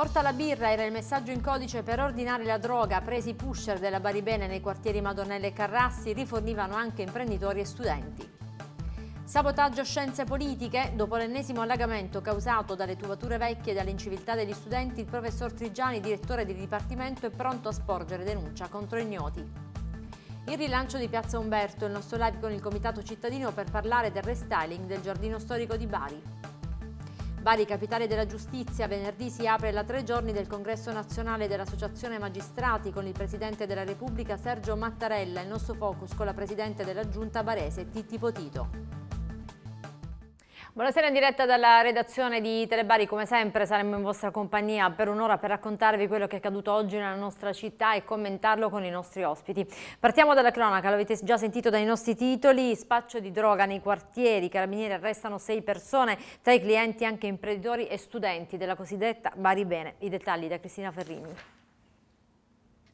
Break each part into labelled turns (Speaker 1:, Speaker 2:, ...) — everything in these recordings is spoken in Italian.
Speaker 1: Porta la birra era il messaggio in codice per ordinare la droga. Presi pusher della Baribene nei quartieri Madonnelle e Carrassi rifornivano anche imprenditori e studenti. Sabotaggio scienze politiche. Dopo l'ennesimo allagamento causato dalle tubature vecchie e dall'inciviltà degli studenti, il professor Trigiani, direttore di dipartimento, è pronto a sporgere denuncia contro ignoti. Il rilancio di Piazza Umberto, il nostro live con il Comitato Cittadino per parlare del restyling del giardino storico di Bari. Bari, capitale della giustizia, venerdì si apre la tre giorni del congresso nazionale dell'Associazione Magistrati con il Presidente della Repubblica Sergio Mattarella, il nostro focus con la Presidente della Giunta Barese Titti Potito. Buonasera in diretta dalla redazione di Telebari, come sempre saremo in vostra compagnia per un'ora per raccontarvi quello che è accaduto oggi nella nostra città e commentarlo con i nostri ospiti. Partiamo dalla cronaca, l'avete già sentito dai nostri titoli, spaccio di droga nei quartieri, i carabinieri arrestano sei persone, tra i clienti anche imprenditori e studenti della cosiddetta Bari Bene. I dettagli da Cristina Ferrini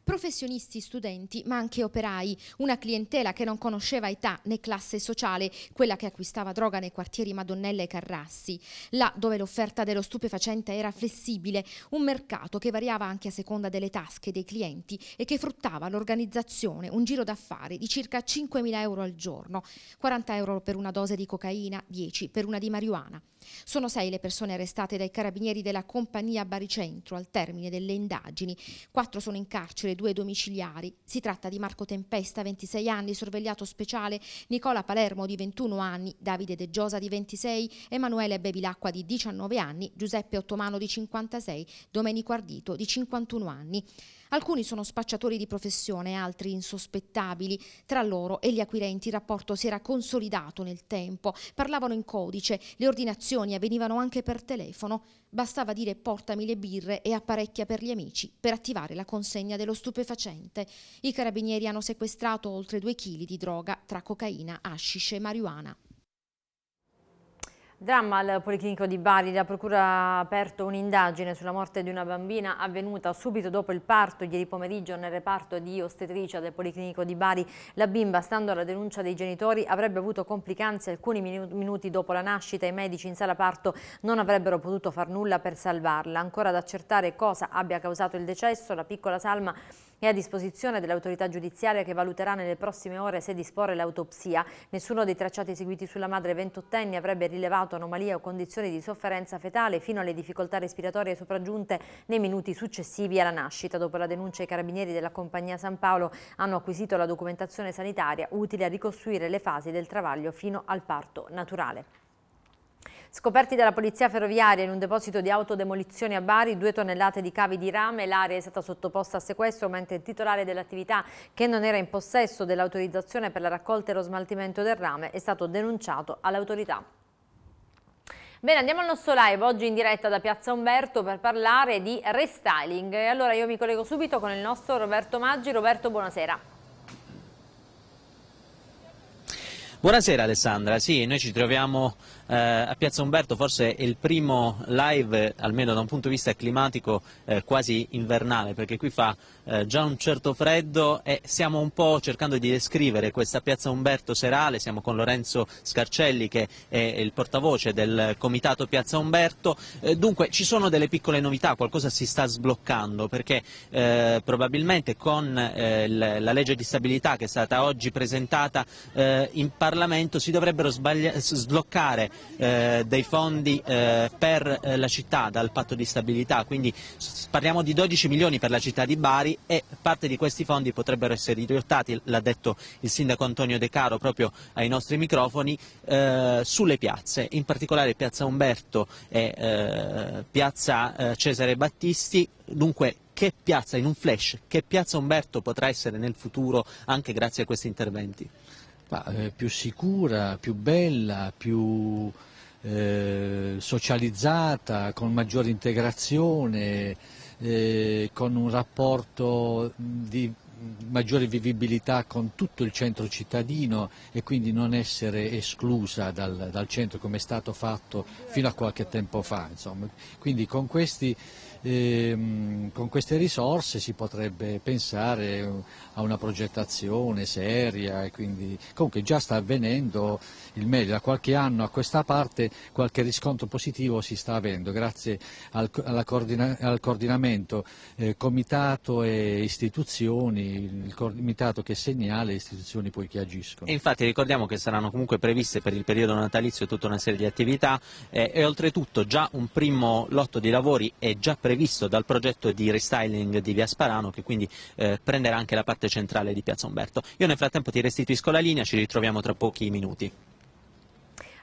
Speaker 2: professionisti, studenti, ma anche operai, una clientela che non conosceva età né classe sociale, quella che acquistava droga nei quartieri Madonnella e Carrassi, là dove l'offerta dello stupefacente era flessibile, un mercato che variava anche a seconda delle tasche dei clienti e che fruttava l'organizzazione, un giro d'affari di circa 5.000 euro al giorno, 40 euro per una dose di cocaina, 10 per una di marijuana. Sono sei le persone arrestate dai carabinieri della compagnia Baricentro al termine delle indagini, quattro sono in carcere altre due domiciliari. Si tratta di Marco Tempesta, 26 anni, sorvegliato speciale, Nicola Palermo di 21 anni, Davide De Giosa di 26, Emanuele Bevilacqua di 19 anni, Giuseppe Ottomano di 56, Domenico Ardito di 51 anni. Alcuni sono spacciatori di professione, altri insospettabili. Tra loro e gli acquirenti il rapporto si era consolidato nel tempo. Parlavano in codice, le ordinazioni avvenivano anche per telefono. Bastava dire portami le birre e apparecchia per gli amici per attivare la consegna dello stupefacente. I carabinieri hanno sequestrato oltre 2 kg di droga tra cocaina, hashish e marijuana.
Speaker 1: Dramma al Policlinico di Bari, la Procura ha aperto un'indagine sulla morte di una bambina avvenuta subito dopo il parto ieri pomeriggio nel reparto di ostetricia del Policlinico di Bari. La bimba, stando alla denuncia dei genitori, avrebbe avuto complicanze alcuni minuti dopo la nascita. I medici in sala parto non avrebbero potuto far nulla per salvarla. Ancora ad accertare cosa abbia causato il decesso, la piccola Salma è a disposizione dell'autorità giudiziaria che valuterà nelle prossime ore se disporre l'autopsia. Nessuno dei tracciati eseguiti sulla madre 28enne avrebbe rilevato anomalie o condizioni di sofferenza fetale fino alle difficoltà respiratorie sopraggiunte nei minuti successivi alla nascita. Dopo la denuncia i carabinieri della compagnia San Paolo hanno acquisito la documentazione sanitaria utile a ricostruire le fasi del travaglio fino al parto naturale. Scoperti dalla polizia ferroviaria in un deposito di autodemolizione a Bari, due tonnellate di cavi di rame, l'area è stata sottoposta a sequestro mentre il titolare dell'attività che non era in possesso dell'autorizzazione per la raccolta e lo smaltimento del rame è stato denunciato all'autorità. Bene, andiamo al nostro live, oggi in diretta da Piazza Umberto per parlare di restyling. Allora io mi collego subito con il nostro Roberto Maggi. Roberto, buonasera.
Speaker 3: Buonasera Alessandra, sì, noi ci troviamo eh, a Piazza Umberto forse è il primo live, almeno da un punto di vista climatico, eh, quasi invernale, perché qui fa eh, già un certo freddo e stiamo un po' cercando di descrivere questa Piazza Umberto serale, siamo con Lorenzo Scarcelli che è il portavoce del comitato Piazza Umberto, eh, dunque ci sono delle piccole novità, qualcosa si sta sbloccando, perché eh, probabilmente con eh, la legge di stabilità che è stata oggi presentata in Parlamento si dovrebbero sbloccare eh, dei fondi eh, per eh, la città dal patto di stabilità, quindi parliamo di 12 milioni per la città di Bari e parte di questi fondi potrebbero essere riottati, l'ha detto il sindaco Antonio De Caro proprio ai nostri microfoni, eh, sulle piazze, in particolare piazza Umberto e eh, piazza Cesare Battisti, dunque che piazza in un flash, che piazza Umberto potrà essere nel futuro anche grazie a questi interventi?
Speaker 4: Ma, eh, più sicura, più bella, più eh, socializzata, con maggiore integrazione, eh, con un rapporto di maggiore vivibilità con tutto il centro cittadino e quindi non essere esclusa dal, dal centro come è stato fatto fino a qualche tempo fa. Insomma. Quindi con, questi, ehm, con queste risorse si potrebbe pensare a una progettazione seria, quindi, comunque già sta avvenendo il meglio, da qualche anno a questa parte qualche riscontro positivo si sta avendo grazie al, coordina, al coordinamento eh, comitato e istituzioni il comitato che segnala e le istituzioni poi che agiscono.
Speaker 3: E infatti ricordiamo che saranno comunque previste per il periodo natalizio tutta una serie di attività eh, e oltretutto già un primo lotto di lavori è già previsto dal progetto di restyling di Via Sparano che quindi eh, prenderà anche la parte centrale di Piazza Umberto. Io nel frattempo ti restituisco la linea, ci ritroviamo tra pochi minuti.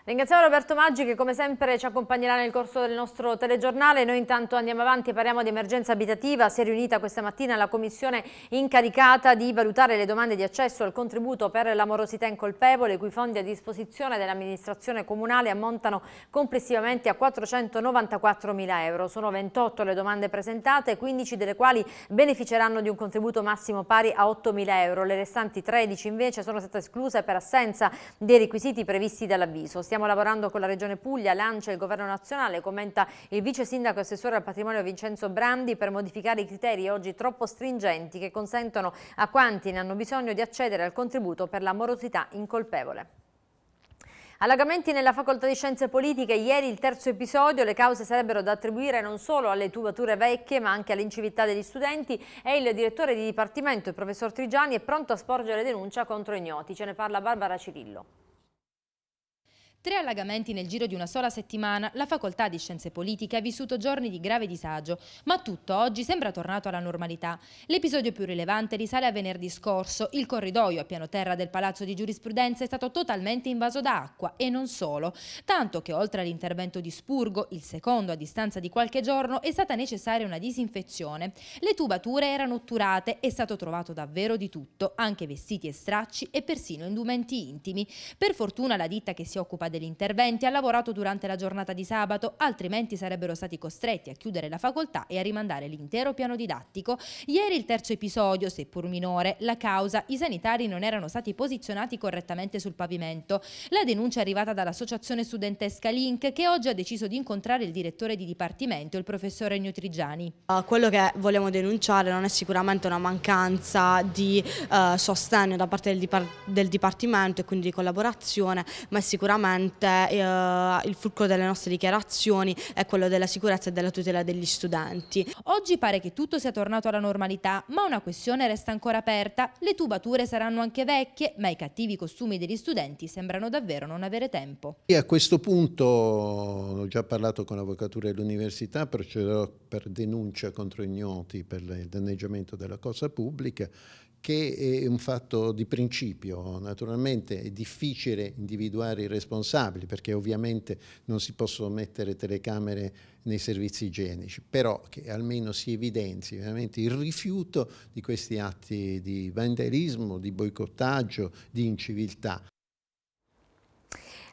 Speaker 1: Ringraziamo Roberto Maggi che come sempre ci accompagnerà nel corso del nostro telegiornale. Noi intanto andiamo avanti e parliamo di emergenza abitativa. Si è riunita questa mattina la commissione incaricata di valutare le domande di accesso al contributo per la morosità incolpevole, i cui fondi a disposizione dell'amministrazione comunale ammontano complessivamente a 494 mila euro. Sono 28 le domande presentate, 15 delle quali beneficeranno di un contributo massimo pari a 8 mila euro. Le restanti 13 invece sono state escluse per assenza dei requisiti previsti dall'avviso. Stiamo lavorando con la Regione Puglia, Lancia il Governo Nazionale, commenta il Vice Sindaco e Assessore al Patrimonio Vincenzo Brandi per modificare i criteri oggi troppo stringenti che consentono a quanti ne hanno bisogno di accedere al contributo per la morosità incolpevole. Allagamenti nella facoltà di scienze politiche, ieri il terzo episodio, le cause sarebbero da attribuire non solo alle tubature vecchie ma anche all'inciviltà degli studenti e il direttore di dipartimento, il professor Trigiani, è pronto a sporgere denuncia contro ignoti. Ce ne parla Barbara Cirillo.
Speaker 5: Tre allagamenti nel giro di una sola settimana, la Facoltà di Scienze Politiche ha vissuto giorni di grave disagio, ma tutto oggi sembra tornato alla normalità. L'episodio più rilevante risale a venerdì scorso. Il corridoio a piano terra del Palazzo di Giurisprudenza è stato totalmente invaso da acqua e non solo, tanto che oltre all'intervento di spurgo, il secondo a distanza di qualche giorno, è stata necessaria una disinfezione. Le tubature erano otturate, è stato trovato davvero di tutto, anche vestiti e stracci e persino indumenti intimi. Per fortuna la ditta che si occupa degli interventi, ha lavorato durante la giornata di sabato, altrimenti sarebbero stati costretti a chiudere la facoltà e a rimandare l'intero piano didattico. Ieri il terzo episodio, seppur minore, la causa, i sanitari non erano stati posizionati correttamente sul pavimento. La denuncia è arrivata dall'associazione studentesca Link che oggi ha deciso di incontrare il direttore di dipartimento, il professore Nutrigiani. Ah, quello che vogliamo denunciare non è sicuramente una mancanza di eh, sostegno da parte del, Dipartimento e quindi di collaborazione, ma è sicuramente importante eh, il fulcro delle nostre dichiarazioni è quello della sicurezza e della tutela degli studenti. Oggi pare che tutto sia tornato alla normalità, ma una questione resta ancora aperta. Le tubature saranno anche vecchie, ma i cattivi costumi degli studenti sembrano davvero non avere tempo.
Speaker 6: E a questo punto ho già parlato con l'avvocatura dell'università, procederò per denuncia contro ignoti per il danneggiamento della cosa pubblica che è un fatto di principio. Naturalmente è difficile individuare i responsabili perché ovviamente non si possono mettere telecamere nei servizi igienici, però che almeno si evidenzi veramente il rifiuto di questi atti di vandalismo, di boicottaggio, di inciviltà.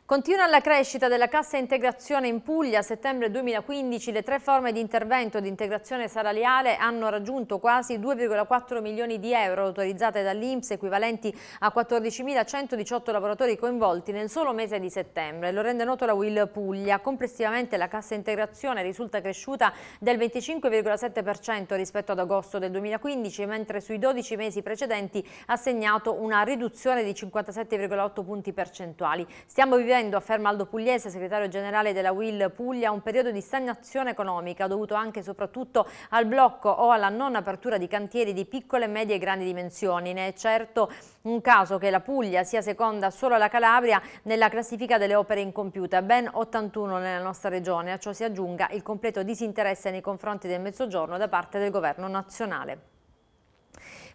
Speaker 1: Continua la crescita della cassa integrazione in Puglia. A settembre 2015 le tre forme di intervento di integrazione salariale hanno raggiunto quasi 2,4 milioni di euro autorizzate dall'Inps, equivalenti a 14.118 lavoratori coinvolti nel solo mese di settembre. Lo rende noto la Will Puglia. Complessivamente la cassa integrazione risulta cresciuta del 25,7% rispetto ad agosto del 2015, mentre sui 12 mesi precedenti ha segnato una riduzione di 57,8 punti percentuali. Stiamo vivendo vivendo, afferma Aldo Pugliese, segretario generale della Will Puglia, un periodo di stagnazione economica dovuto anche e soprattutto al blocco o alla non apertura di cantieri di piccole, medie e grandi dimensioni. Ne è certo un caso che la Puglia sia seconda solo alla Calabria nella classifica delle opere incompiute, ben 81 nella nostra regione. A ciò si aggiunga il completo disinteresse nei confronti del Mezzogiorno da parte del Governo nazionale.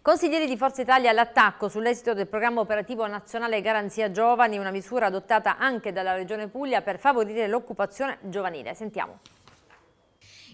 Speaker 1: Consiglieri di Forza Italia all'attacco sull'esito del programma operativo nazionale Garanzia Giovani, una misura adottata anche dalla Regione Puglia per favorire l'occupazione giovanile. Sentiamo.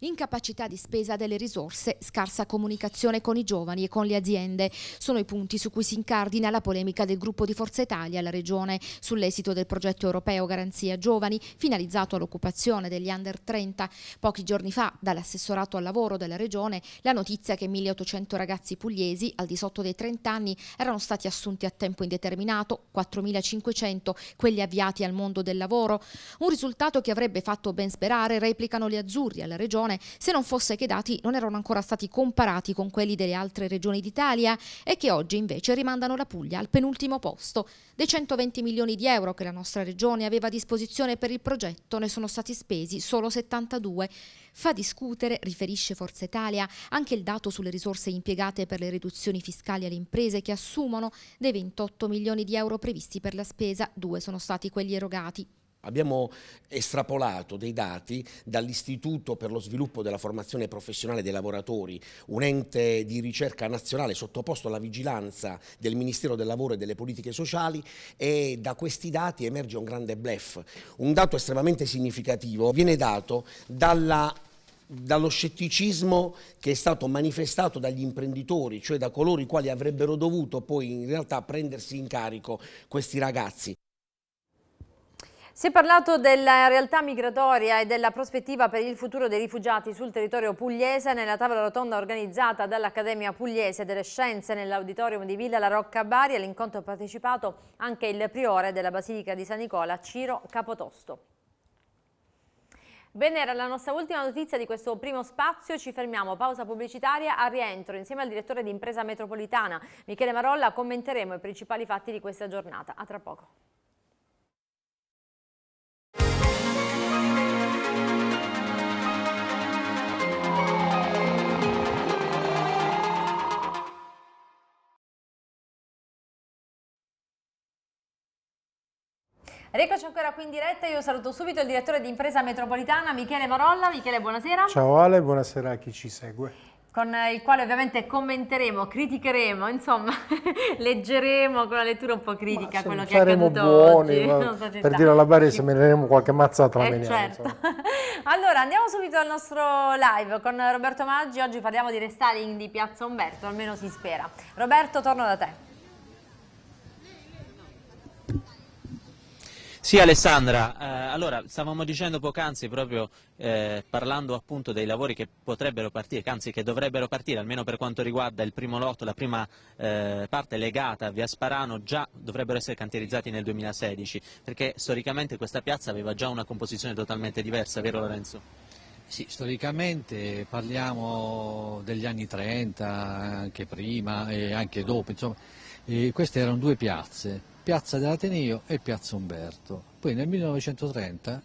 Speaker 2: Incapacità di spesa delle risorse, scarsa comunicazione con i giovani e con le aziende sono i punti su cui si incardina la polemica del gruppo di Forza Italia alla Regione sull'esito del progetto europeo Garanzia Giovani finalizzato all'occupazione degli under 30. Pochi giorni fa dall'assessorato al lavoro della Regione la notizia che 1800 ragazzi pugliesi al di sotto dei 30 anni erano stati assunti a tempo indeterminato, 4500 quelli avviati al mondo del lavoro, un risultato che avrebbe fatto ben sperare replicano gli azzurri alla Regione regione, se non fosse che i dati non erano ancora stati comparati con quelli delle altre regioni d'Italia e che oggi invece rimandano la Puglia al penultimo posto. Dei 120 milioni di euro che la nostra regione aveva a disposizione per il progetto ne sono stati spesi solo 72. Fa discutere, riferisce Forza Italia, anche il dato sulle risorse impiegate per le riduzioni fiscali alle imprese che assumono dei 28 milioni di euro previsti per la spesa, due sono stati quelli erogati.
Speaker 6: Abbiamo estrapolato dei dati dall'Istituto per lo sviluppo della formazione professionale dei lavoratori, un ente di ricerca nazionale sottoposto alla vigilanza del Ministero del Lavoro e delle Politiche Sociali e da questi dati emerge un grande blef. Un dato estremamente significativo viene dato dalla dallo scetticismo che è stato manifestato dagli imprenditori, cioè da coloro i quali avrebbero dovuto poi in realtà prendersi in carico questi ragazzi.
Speaker 1: Si è parlato della realtà migratoria e della prospettiva per il futuro dei rifugiati sul territorio pugliese nella tavola rotonda organizzata dall'Accademia Pugliese delle Scienze nell'auditorium di Villa La Rocca Bari. All'incontro ha partecipato anche il priore della Basilica di San Nicola, Ciro Capotosto. Bene, era la nostra ultima notizia di questo primo spazio, ci fermiamo, pausa pubblicitaria, a rientro insieme al direttore di Impresa Metropolitana Michele Marolla commenteremo i principali fatti di questa giornata. A tra poco. Eccoci ancora qui in diretta, io saluto subito il direttore di impresa metropolitana Michele Morolla. Michele, buonasera.
Speaker 7: Ciao Ale, buonasera a chi ci segue.
Speaker 1: Con il quale ovviamente commenteremo, criticheremo, insomma, leggeremo con la lettura un po' critica quello che è accaduto buoni, oggi. per dire
Speaker 7: alla Bari se meneremo qualche mazzata la eh, meniamo, certo.
Speaker 1: allora, andiamo subito al nostro live con Roberto Maggi. Oggi parliamo di restyling di Piazza Umberto, almeno si spera. Roberto, torno da te.
Speaker 3: Sì Alessandra, eh, allora stavamo dicendo poc'anzi proprio eh, parlando appunto dei lavori che potrebbero partire, anzi che dovrebbero partire almeno per quanto riguarda il primo lotto, la prima eh, parte legata a Via Sparano già dovrebbero essere cantierizzati nel 2016 perché storicamente questa piazza aveva già una composizione totalmente diversa, vero Lorenzo?
Speaker 4: Sì, storicamente parliamo degli anni 30, anche prima e anche dopo, insomma, queste erano due piazze Piazza dell'Ateneo e Piazza Umberto. Poi nel 1930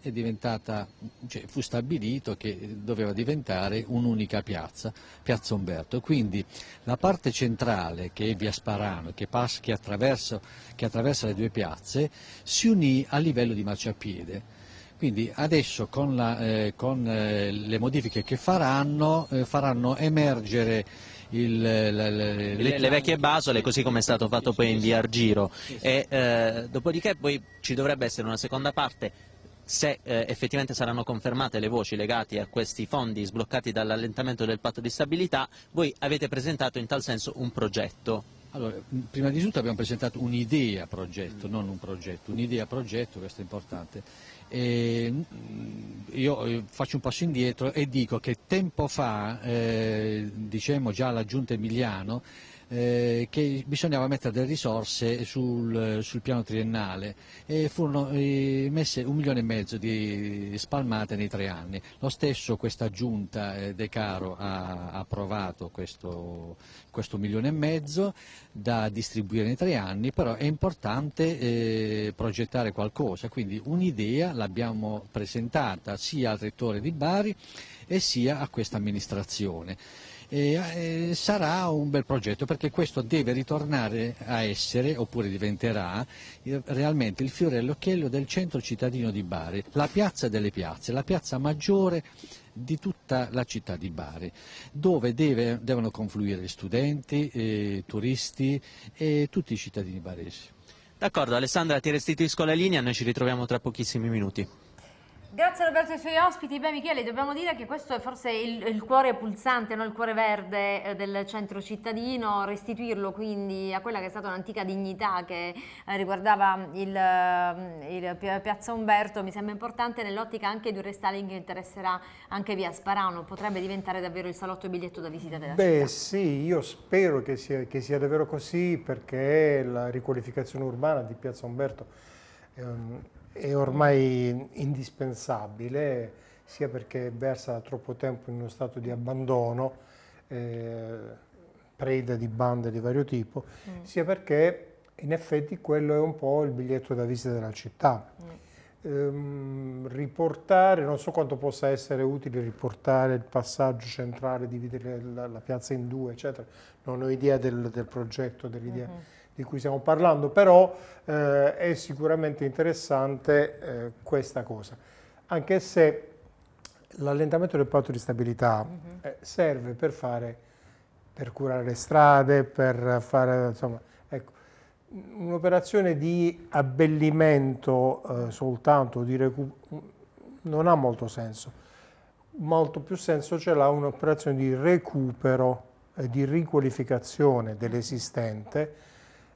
Speaker 4: cioè, fu stabilito che doveva diventare un'unica piazza, Piazza Umberto. Quindi la parte centrale, che è via Sparano, che, passa, che, attraversa, che attraversa le due piazze, si unì a livello di marciapiede. Quindi adesso con, la, eh, con eh, le modifiche che faranno, eh, faranno emergere il, la, le, le, le, vecchie
Speaker 3: basole, così come è stato fatto poi in via Argiro. E, eh, dopodiché poi ci dovrebbe essere una seconda parte se eh, effettivamente saranno confermate le voci legate a questi fondi sbloccati dall'allentamento del patto di stabilità, voi avete presentato in tal senso un progetto.
Speaker 4: Allora, prima di tutto abbiamo presentato un'idea progetto, non un progetto, un'idea progetto, questo è importante Mm, eh, io faccio un passo indietro e dico che tempo fa, eh, diciamo già la giunta Emiliano, eh, che bisognava mettere delle risorse sul, sul piano triennale e furono eh, messe un milione e mezzo di spalmate nei tre anni. Lo stesso questa giunta eh, De Caro ha approvato questo, questo, milione e mezzo da distribuire nei tre anni, però è importante progettare qualcosa, quindi un'idea l'abbiamo presentata sia al rettore di Bari e sia a questa amministrazione eh, sarà un bel progetto perché questo deve ritornare a essere, oppure diventerà, realmente il fiore all'occhiello del centro cittadino di Bari, la piazza delle piazze, la piazza maggiore di tutta la città di Bari, dove deve, devono confluire studenti, eh, turisti e tutti i cittadini baresi.
Speaker 3: D'accordo Alessandra, ti restituisco la linea, noi ci ritroviamo tra pochissimi minuti.
Speaker 1: Grazie Roberto e i suoi ospiti. Beh Michele, dobbiamo dire che questo è forse il, il cuore pulsante, no? il cuore verde eh, del centro cittadino, restituirlo quindi a quella che è stata un'antica dignità che eh, riguardava il, mm, il, Piazza Umberto, mi sembra importante nell'ottica anche di un restyling che interesserà anche via Sparano, potrebbe diventare davvero il salotto biglietto da visita della Beh, città. Beh
Speaker 7: sì, io spero che sia, che sia davvero così perché la riqualificazione urbana di Piazza Umberto è ehm, un è ormai indispensabile, sia perché versa da troppo tempo in uno stato di abbandono, eh, preda di bande di vario tipo, mm. sia perché in effetti quello è un po' il biglietto da visita della città. Mm. Ehm, riportare, non so quanto possa essere utile riportare il passaggio centrale, dividere la, la piazza in due, eccetera, non ho idea del, del progetto, dell'idea. Mm -hmm di cui stiamo parlando, però eh, è sicuramente interessante eh, questa cosa, anche se l'allentamento del patto di stabilità mm -hmm. eh, serve per fare, per curare le strade, per fare, insomma, ecco, un'operazione di abbellimento eh, soltanto, di non ha molto senso, molto più senso ce l'ha un'operazione di recupero, di riqualificazione dell'esistente,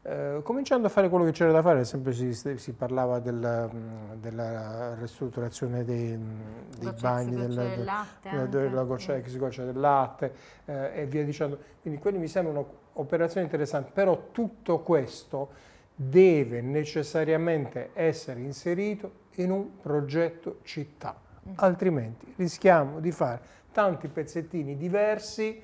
Speaker 7: eh, cominciando a fare quello che c'era da fare, ad si, si parlava della, mm, della, ristrutturazione dei, mm, dei bagni, della, del latte, della, eh, della goccia, che goccia del latte eh, e via dicendo. Quindi quelli mi sembrano operazioni interessanti, però tutto questo deve necessariamente essere inserito in un progetto città, mm. altrimenti rischiamo di fare tanti pezzettini diversi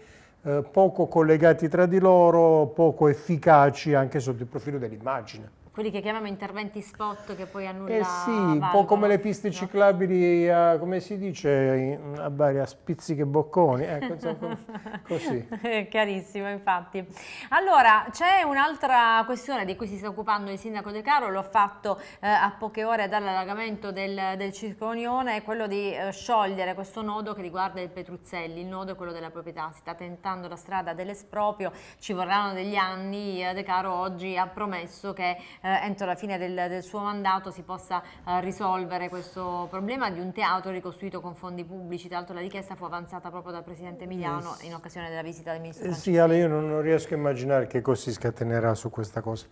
Speaker 7: eh, poco collegati tra di loro, poco efficaci anche sotto il profilo dell'immagine
Speaker 1: quelli che chiamiamo interventi spot che poi annulla Eh sì, un po' come
Speaker 7: le piste no? ciclabili, a, eh, come si dice, a Bari, a spizziche bocconi, ecco, insomma,
Speaker 1: così. Eh, chiarissimo, infatti. Allora, c'è un'altra questione di cui si sta occupando il sindaco De Caro, l'ho fatto eh, a poche ore dall'allagamento del, del Circo Unione, è quello di eh, sciogliere questo nodo che riguarda il Petruzzelli, il nodo è quello della proprietà, si sta tentando la strada dell'esproprio, ci vorranno degli anni, eh, De Caro oggi ha promesso che eh, entro la fine del, del suo mandato si possa eh, risolvere questo problema di un teatro ricostruito con fondi pubblici, tra l'altro la richiesta fu avanzata proprio dal Presidente Emiliano eh, in occasione della visita del Ministro. Eh, sì,
Speaker 7: Ale, io non, non riesco a immaginare che cosa si scatenerà su questa cosa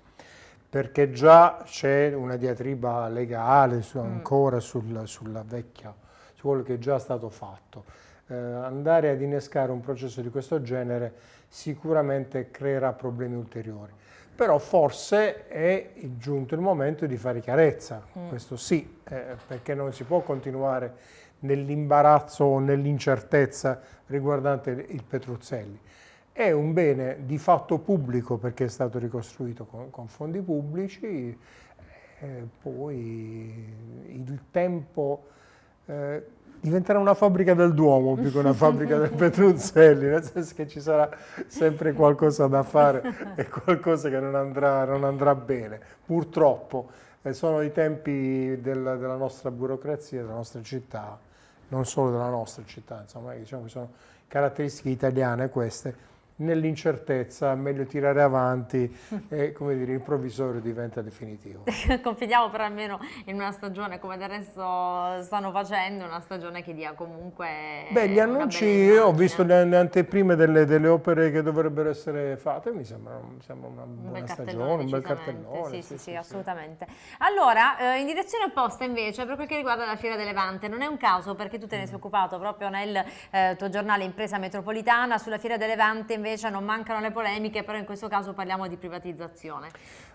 Speaker 7: perché già c'è una diatriba legale su, mm. ancora sul, sulla vecchia, su quello che è già stato fatto. Eh, andare ad innescare un processo di questo genere sicuramente creerà problemi ulteriori però forse è giunto il momento di fare chiarezza, mm. questo sì, eh, perché non si può continuare nell'imbarazzo o nell'incertezza riguardante il Petruzzelli. È un bene di fatto pubblico perché è stato ricostruito con, con fondi pubblici, eh, poi il tempo... Eh, diventerà una fabbrica del Duomo più che una fabbrica del Petruzzelli, nel senso che ci sarà sempre qualcosa da fare e qualcosa che non andrà, non andrà bene, purtroppo. Eh, sono i tempi del, della nostra burocrazia, della nostra città, non solo della nostra città, insomma, diciamo che sono caratteristiche italiane queste, nell'incertezza, meglio tirare avanti e come dire il provvisorio diventa definitivo.
Speaker 1: Confidiamo però almeno in una stagione come del resto stanno facendo, una stagione che dia comunque...
Speaker 7: Beh, gli annunci, ho visto le, le anteprime delle, delle, opere che dovrebbero essere fatte, mi sembra, mi sembra una un buona stagione, un bel
Speaker 1: cartellone. Sì, sì, sì, sì assolutamente. Sì. Allora, eh, in direzione opposta invece, per quel che riguarda la Fiera del Levante, non è un caso perché tu te ne sei mm. occupato proprio nel eh, tuo giornale Impresa Metropolitana, sulla Fiera del Levante invece Grecia cioè, non mancano le polemiche, però in questo caso parliamo di privatizzazione.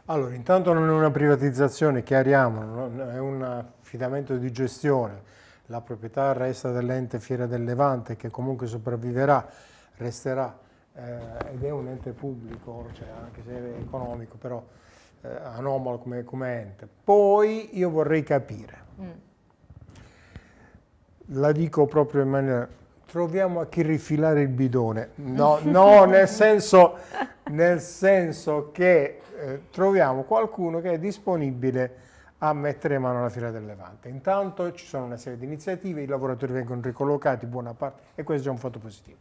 Speaker 7: Allora, intanto non è una privatizzazione, chiariamo, è un affidamento di gestione. La proprietà resta dell'ente Fiera del Levante che comunque sopravviverà, resterà eh, ed è un ente pubblico, cioè anche se è economico, però eh, anomalo come, come, ente. Poi io vorrei capire, mm. la dico proprio in maniera troviamo a chi rifilare il bidone. No, no nel, senso, nel senso che eh, troviamo qualcuno che è disponibile a mettere mano alla fila del Levante. Intanto ci sono una serie di iniziative, i lavoratori vengono ricollocati, buona parte, e questo è un fatto positivo.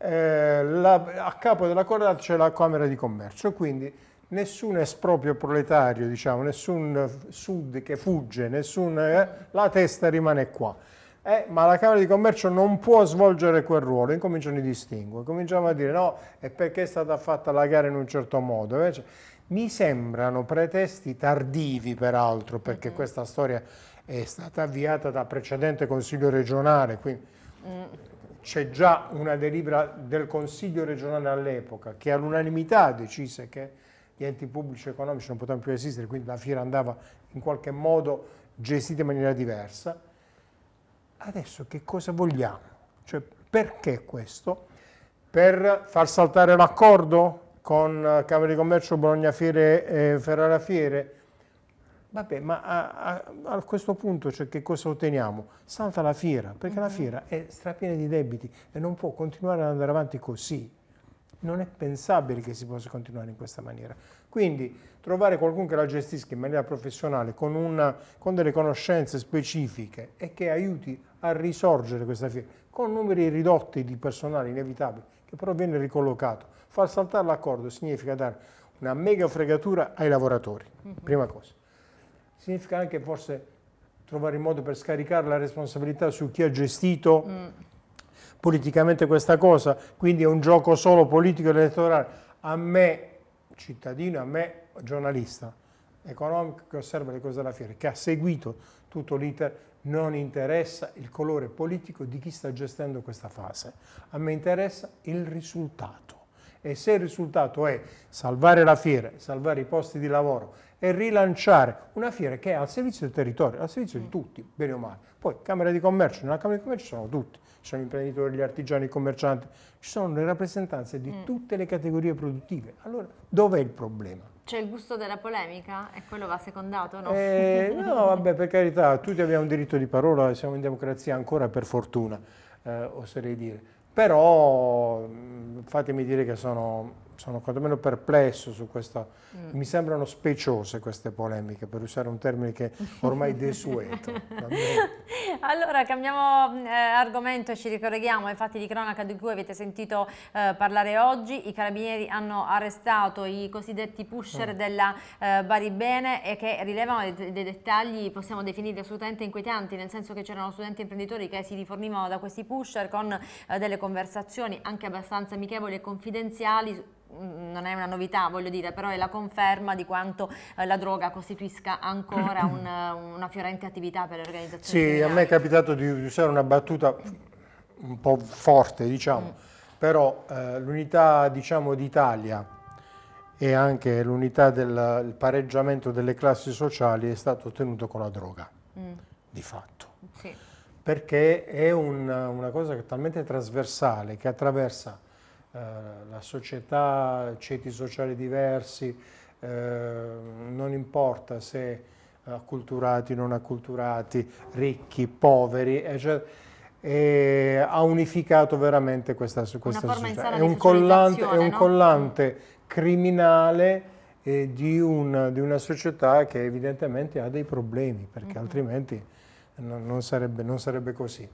Speaker 7: Eh, la, a capo della cordata c'è la Camera di Commercio, quindi nessun esproprio proletario, diciamo, nessun sud che fugge, nessun, eh, la testa rimane qua eh, ma la Camera di Commercio non può svolgere quel ruolo, incominciano i distinguo, cominciamo a dire no, è perché è stata fatta la gara in un certo modo. Invece, mi sembrano pretesti tardivi peraltro, perché mm. questa storia è stata avviata dal precedente Consiglio regionale, quindi mm. c'è già una delibera del Consiglio regionale all'epoca che all'unanimità decise che gli enti pubblici economici non potevano più esistere, quindi la fiera andava in qualche modo gestita in maniera diversa adesso che cosa vogliamo? Cioè, perché questo? Per far saltare l'accordo con Camera di Commercio Bologna Fiere e Ferrara Fiere? Vabbè, ma a, a, a questo punto cioè, che cosa otteniamo? Salta la fiera, perché la mhm. fiera è strapiena di debiti e non può continuare ad andare avanti così. Non è pensabile che si possa continuare in questa maniera. Quindi trovare qualcuno che la gestisca in maniera professionale, con, una, con delle conoscenze specifiche e che aiuti a risorgere questa firma, con numeri ridotti di personale inevitabile, che però viene ricollocato. Far saltare l'accordo significa dare una mega fregatura ai lavoratori, mhm. prima cosa. Significa anche forse trovare il modo per scaricare la responsabilità su chi ha gestito mm. politicamente questa cosa, quindi è un gioco solo politico ed elettorale. A me cittadino, a me giornalista economico che osserva le cose dalla fiera, che ha seguito tutto l'iter, non interessa il colore politico di chi sta gestendo questa fase. A me interessa il risultato. E se il risultato è salvare la fiera, salvare i posti di lavoro e rilanciare una fiera che è al servizio del territorio, al servizio di mm. tutti, bene o male. Poi Camera di Commercio, nella Camera di Commercio ci sono tutti, ci sono gli imprenditori, gli artigiani, i commercianti, ci sono le rappresentanze di mm. tutte le categorie produttive. Allora dov'è il problema?
Speaker 1: C'è il gusto della polemica e quello va secondato, no? Eh,
Speaker 7: no, vabbè, per carità, tutti abbiamo un diritto di parola, siamo in democrazia ancora per fortuna, eh, oserei dire. Però mm, fatemi dire che sono sono quantomeno perplesso su questa, Mm. Mi sembrano speciose queste polemiche, per usare un termine che ormai desueto.
Speaker 1: allora cambiamo mm, eh, argomento e ci ricorreghiamo ai fatti di cronaca di cui avete sentito eh, parlare oggi. I carabinieri hanno arrestato i cosiddetti pusher mm. della eh, Baribene e che rilevano dei, dei dettagli, possiamo definire assolutamente inquietanti, nel senso che c'erano studenti imprenditori che si rifornivano da questi pusher con eh, delle conversazioni anche abbastanza amichevoli e confidenziali non è una novità, voglio dire, però è la conferma di quanto eh, la droga costituisca ancora un, eh, una fiorente attività per le organizzazioni. Sì,
Speaker 7: criminali. a me è capitato di usare una battuta un po' forte, diciamo, mm. però eh, l'unità diciamo, d'Italia e anche l'unità del pareggiamento delle classi sociali è stato ottenuto con la droga, mm. di fatto. Sì. Perché è un, una cosa talmente trasversale che attraversa eh, la società, ceti sociali diversi, eh, non importa se acculturati, non acculturati, ricchi, poveri, eccetera eh, cioè, e ha unificato veramente questa, questa società. È un, collante, no? è un, collante, criminale eh, di, una, di, una, società che evidentemente ha dei problemi, perché mm -hmm. altrimenti non sarebbe, non sarebbe così.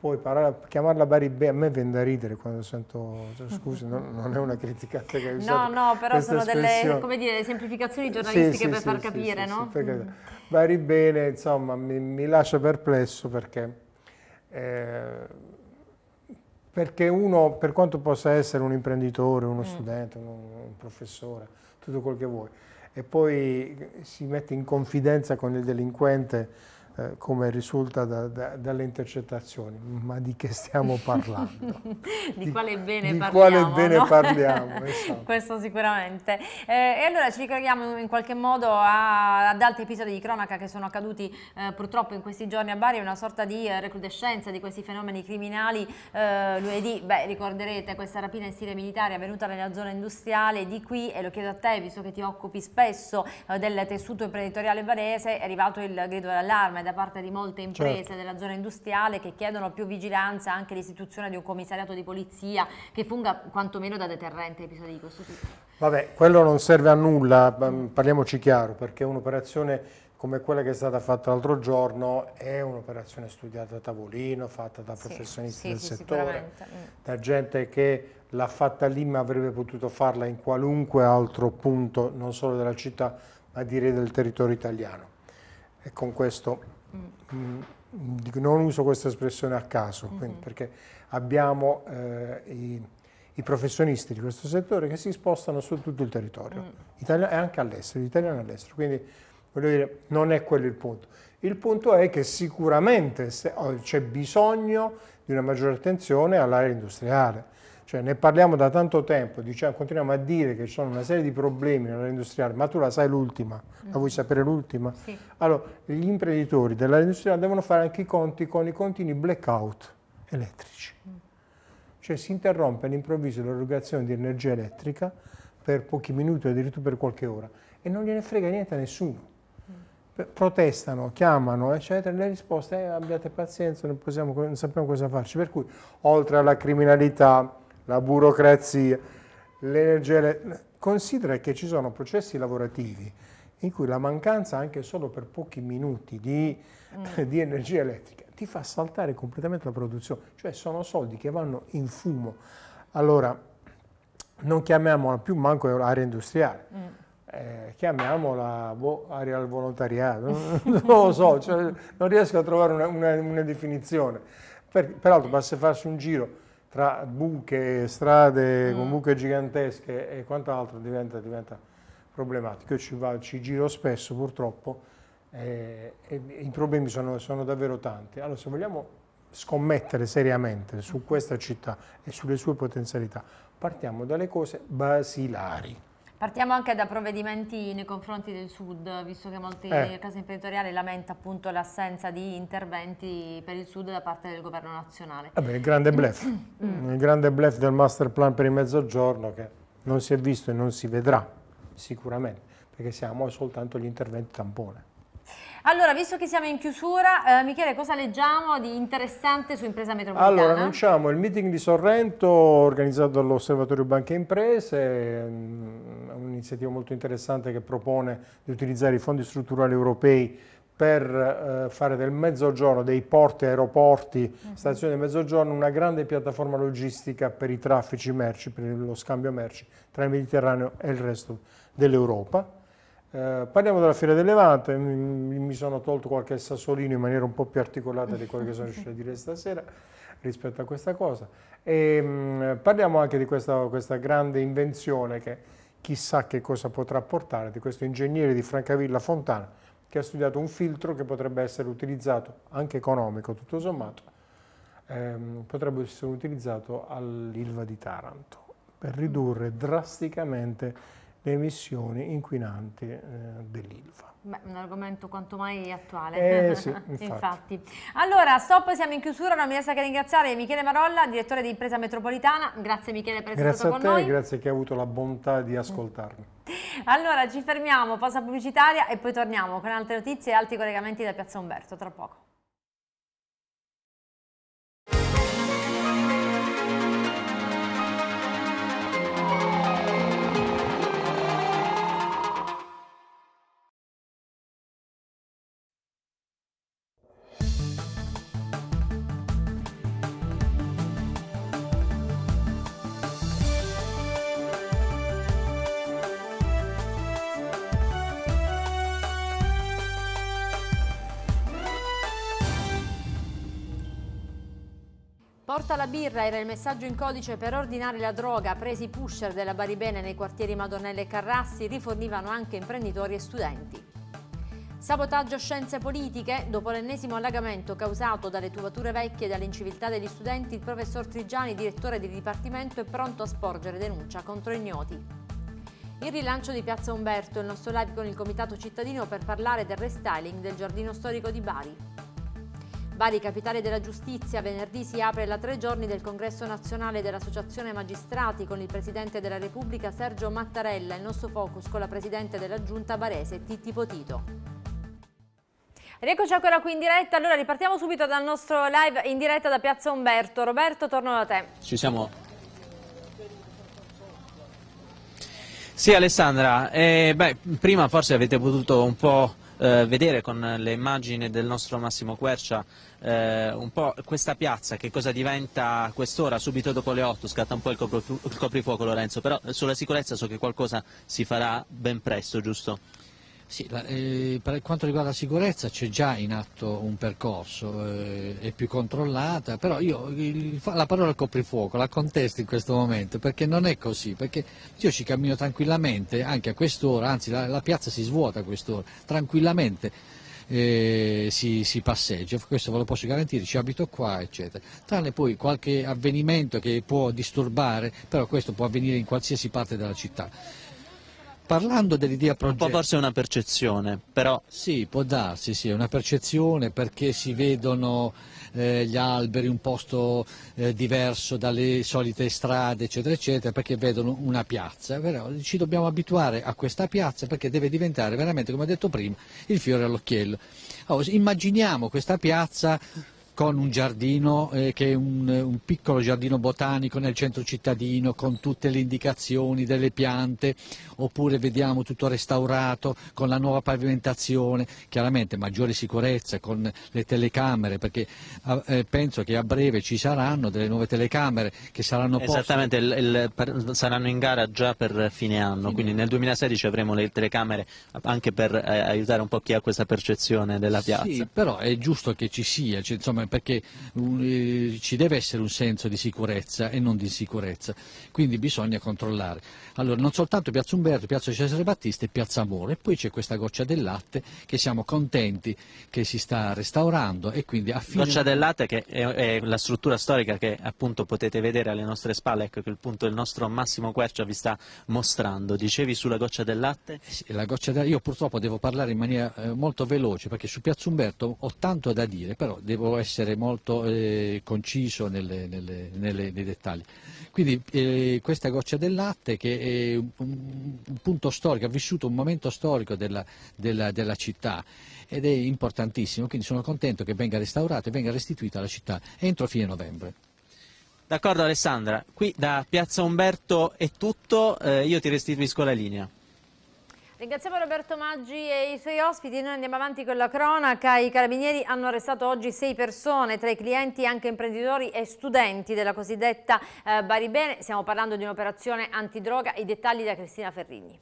Speaker 7: Poi parola, chiamarla Bari B a me viene da ridere quando sento, cioè, scusi, non, non è una critica che hai usato. No, no, però sono delle
Speaker 1: dire, semplificazioni giornalistiche sì, sì, per sì, far capire, no? Sì, Perché, mm.
Speaker 7: Bari Bene, insomma, mi, mi lascia perplesso perché, eh, perché, uno, per quanto possa essere un imprenditore, uno mm. studente, un, un professore, tutto quel che vuoi, e poi si mette in confidenza con il delinquente eh, come risulta da, da, dalle intercettazioni. Ma di che stiamo parlando?
Speaker 1: di, di, quale bene di parliamo? Quale bene no? parliamo esatto. Questo sicuramente. Eh, e allora ci ricordiamo in qualche modo a, ad altri episodi di cronaca che sono accaduti eh, purtroppo in questi giorni a Bari, una sorta di eh, recrudescenza di questi fenomeni criminali. Eh, lunedì, beh, ricorderete questa rapina in stile militare avvenuta nella zona industriale di qui, e lo chiedo a te, visto che ti occupi spesso del tessuto imprenditoriale barese, è arrivato il grido d'allarme da parte di molte certo. imprese certo. della zona industriale che chiedono più vigilanza anche l'istituzione di un commissariato di polizia che funga quantomeno da deterrente episodi di questo tipo.
Speaker 7: Vabbè, quello non serve a nulla, mm, parliamoci chiaro, perché un'operazione come quella che è stata fatta l'altro giorno è un'operazione studiata a tavolino, fatta da professionisti sì, del sì, settore, mm. da gente che l'ha fatta lì ma avrebbe potuto farla in qualunque altro punto, non solo della città, ma direi del territorio italiano. E con questo Mm. non uso questa espressione a caso, mm -hmm. perché abbiamo eh, i, i, professionisti di questo settore che si spostano su tutto il territorio, mm. Italia, e anche all'estero, italiani all'estero, quindi voglio dire, non è quello il punto. Il punto è che sicuramente oh, c'è bisogno di una maggiore attenzione all'area industriale, cioè ne parliamo da tanto tempo, diciamo, continuiamo a dire che ci sono una serie di problemi nell'area industriale, ma tu la sai l'ultima, la vuoi sapere l'ultima? Sì. Allora, gli imprenditori dell'area industriale devono fare anche i conti con i continui blackout elettrici. Cioè si interrompe all'improvviso l'erogazione di energia elettrica per pochi minuti addirittura per qualche ora e non gliene frega niente a nessuno protestano, chiamano, eccetera, le risposte eh, abbiate pazienza, non, possiamo, non sappiamo cosa farci. Per cui, oltre alla criminalità la burocrazia, l'energia. Le... Considera che ci sono processi lavorativi in cui la mancanza anche solo per pochi minuti di, mm. di energia elettrica ti fa saltare completamente la produzione, cioè sono soldi che vanno in fumo. Allora, non chiamiamola più manco area industriale, mm. eh, chiamiamola boh, area al volontariato, non lo so, cioè, non riesco a trovare una, una, una definizione. Per, peraltro basta farsi un giro tra buche, strade mm. con buche gigantesche e quant'altro diventa, diventa, problematico. Io ci, va, ci giro spesso purtroppo eh, e i problemi sono, sono davvero tanti. Allora se vogliamo scommettere seriamente su questa città e sulle sue potenzialità, partiamo dalle cose basilari.
Speaker 1: Partiamo anche da provvedimenti nei confronti del Sud, visto che molti eh. case imprenditoriali lamenta appunto l'assenza di interventi per il Sud da parte del governo nazionale.
Speaker 7: Vabbè, il grande blef, mm. il grande blef del master plan per il mezzogiorno che non si è visto e non si vedrà sicuramente, perché siamo soltanto gli interventi tampone.
Speaker 1: Allora, visto che siamo in chiusura, eh, Michele, cosa leggiamo di interessante su Impresa Metropolitana? Allora,
Speaker 7: annunciamo il meeting di Sorrento organizzato dall'Osservatorio Banche e Imprese, mm, un'iniziativa molto interessante che propone di utilizzare i fondi strutturali europei per eh, fare del mezzogiorno, dei porti, aeroporti, uh mhm. -huh. stazioni del mezzogiorno, una grande piattaforma logistica per i traffici merci, per lo scambio merci tra il Mediterraneo e il resto dell'Europa eh, parliamo della Fiera del Levante, mi, mi, sono tolto qualche sassolino in maniera un po' più articolata di quello che sono riuscito a dire stasera rispetto a questa cosa. E, ehm, mh, parliamo anche di questa, questa, grande invenzione che chissà che cosa potrà portare, di questo ingegnere di Francavilla Fontana che ha studiato un filtro che potrebbe essere utilizzato, anche economico tutto sommato, ehm, potrebbe essere utilizzato all'Ilva di Taranto per ridurre drasticamente le emissioni inquinanti eh, dell'ILVA.
Speaker 1: Beh, un argomento quanto mai attuale. Eh, sì, infatti. infatti. Allora, stop, siamo in chiusura, non mi resta che ringraziare Michele Marolla, direttore di Impresa Metropolitana. Grazie Michele per essere stato con te, noi. Grazie a te,
Speaker 7: grazie che hai avuto la bontà di ascoltarmi.
Speaker 1: Allora, ci fermiamo, pausa pubblicitaria e poi torniamo con altre notizie e altri collegamenti da Piazza Umberto, tra poco. birra era il messaggio in codice per ordinare la droga. Presi pusher della Baribene nei quartieri Madonnelle e Carrassi rifornivano anche imprenditori e studenti. Sabotaggio scienze politiche. Dopo l'ennesimo allagamento causato dalle tubature vecchie e dall'inciviltà degli studenti, il professor Trigiani, direttore di dipartimento, è pronto a sporgere denuncia contro ignoti. Il rilancio di Piazza Umberto, il nostro live con il Comitato Cittadino per parlare del restyling del giardino storico di Bari. Bari, capitale della giustizia, venerdì si apre la tre giorni del congresso nazionale dell'Associazione Magistrati con il Presidente della Repubblica Sergio Mattarella, e il nostro focus con la Presidente della Giunta Barese Titti Potito. Rieccoci ancora qui in diretta, allora ripartiamo subito dal nostro live in diretta da Piazza Umberto. Roberto, torno da te.
Speaker 3: Ci siamo, Sì Alessandra, eh, beh, prima forse avete potuto un po' eh, vedere con le immagini del nostro Massimo Quercia eh, un po' questa piazza, che cosa diventa quest'ora, subito dopo le 8, scatta un po' il, il coprifuoco Lorenzo, però sulla sicurezza so che qualcosa si farà ben presto, giusto?
Speaker 4: Sì, la, eh, per quanto riguarda la sicurezza c'è già in atto un percorso, eh, è più controllata, però io il, la parola coprifuoco la contesto in questo momento perché non è così, perché io ci cammino tranquillamente anche a quest'ora, anzi la, la piazza si svuota a quest'ora, tranquillamente. Eh, si, si, passeggia, questo ve lo posso garantire, ci abito qua, eccetera. Tranne poi qualche avvenimento che può disturbare, però questo può avvenire in qualsiasi parte della città parlando dell'idea progetto... Un po' forse è una percezione, però... Sì, può darsi, sì, è una percezione perché si vedono eh, gli alberi un posto eh, diverso dalle solite strade, eccetera, eccetera, perché vedono una piazza, però ci dobbiamo abituare a questa piazza perché deve diventare veramente, come ho detto prima, il fiore all'occhiello. Allora, immaginiamo questa piazza con un giardino eh, che è un, un, piccolo giardino botanico nel centro cittadino con tutte le indicazioni delle piante oppure vediamo tutto restaurato con la nuova pavimentazione, chiaramente maggiore sicurezza con le telecamere perché eh, penso che a breve ci saranno delle nuove telecamere che saranno poste. Esattamente,
Speaker 3: il, il, per, saranno in gara già per fine anno, quindi nel 2016 avremo le telecamere anche per eh, aiutare un po' chi ha questa percezione della piazza. Sì,
Speaker 4: però è giusto che ci sia, cioè, insomma, perché eh, ci deve essere un senso di sicurezza e non di insicurezza, quindi bisogna controllare. Allora, non soltanto Piazza Umberto, Piazza Cesare Battista e Piazza Amore, e poi c'è questa goccia del latte che siamo contenti che si sta restaurando e quindi a fine... Goccia del
Speaker 3: latte che è, è la struttura storica che appunto potete vedere alle nostre spalle, ecco che il punto il nostro Massimo Quercia vi sta mostrando. Dicevi sulla goccia del latte?
Speaker 4: Sì, la Goccia del... Io purtroppo devo parlare in maniera eh, molto veloce perché su Piazza Umberto ho tanto da dire, però devo essere essere molto eh, conciso nelle, nelle, nelle, nei dettagli. Quindi eh, questa goccia del latte che è un, un, punto storico, ha vissuto un momento storico della, della, della città ed è importantissimo, quindi sono contento che venga restaurata e venga restituita alla città entro fine novembre.
Speaker 3: D'accordo Alessandra, qui da Piazza Umberto è tutto, eh, io ti restituisco la linea.
Speaker 1: Ringraziamo Roberto Maggi e i suoi ospiti, noi andiamo avanti con la cronaca, i carabinieri hanno arrestato oggi sei persone, tra i clienti anche imprenditori e studenti della cosiddetta eh, Baribene, stiamo parlando di un'operazione antidroga, i dettagli da Cristina Ferrigni.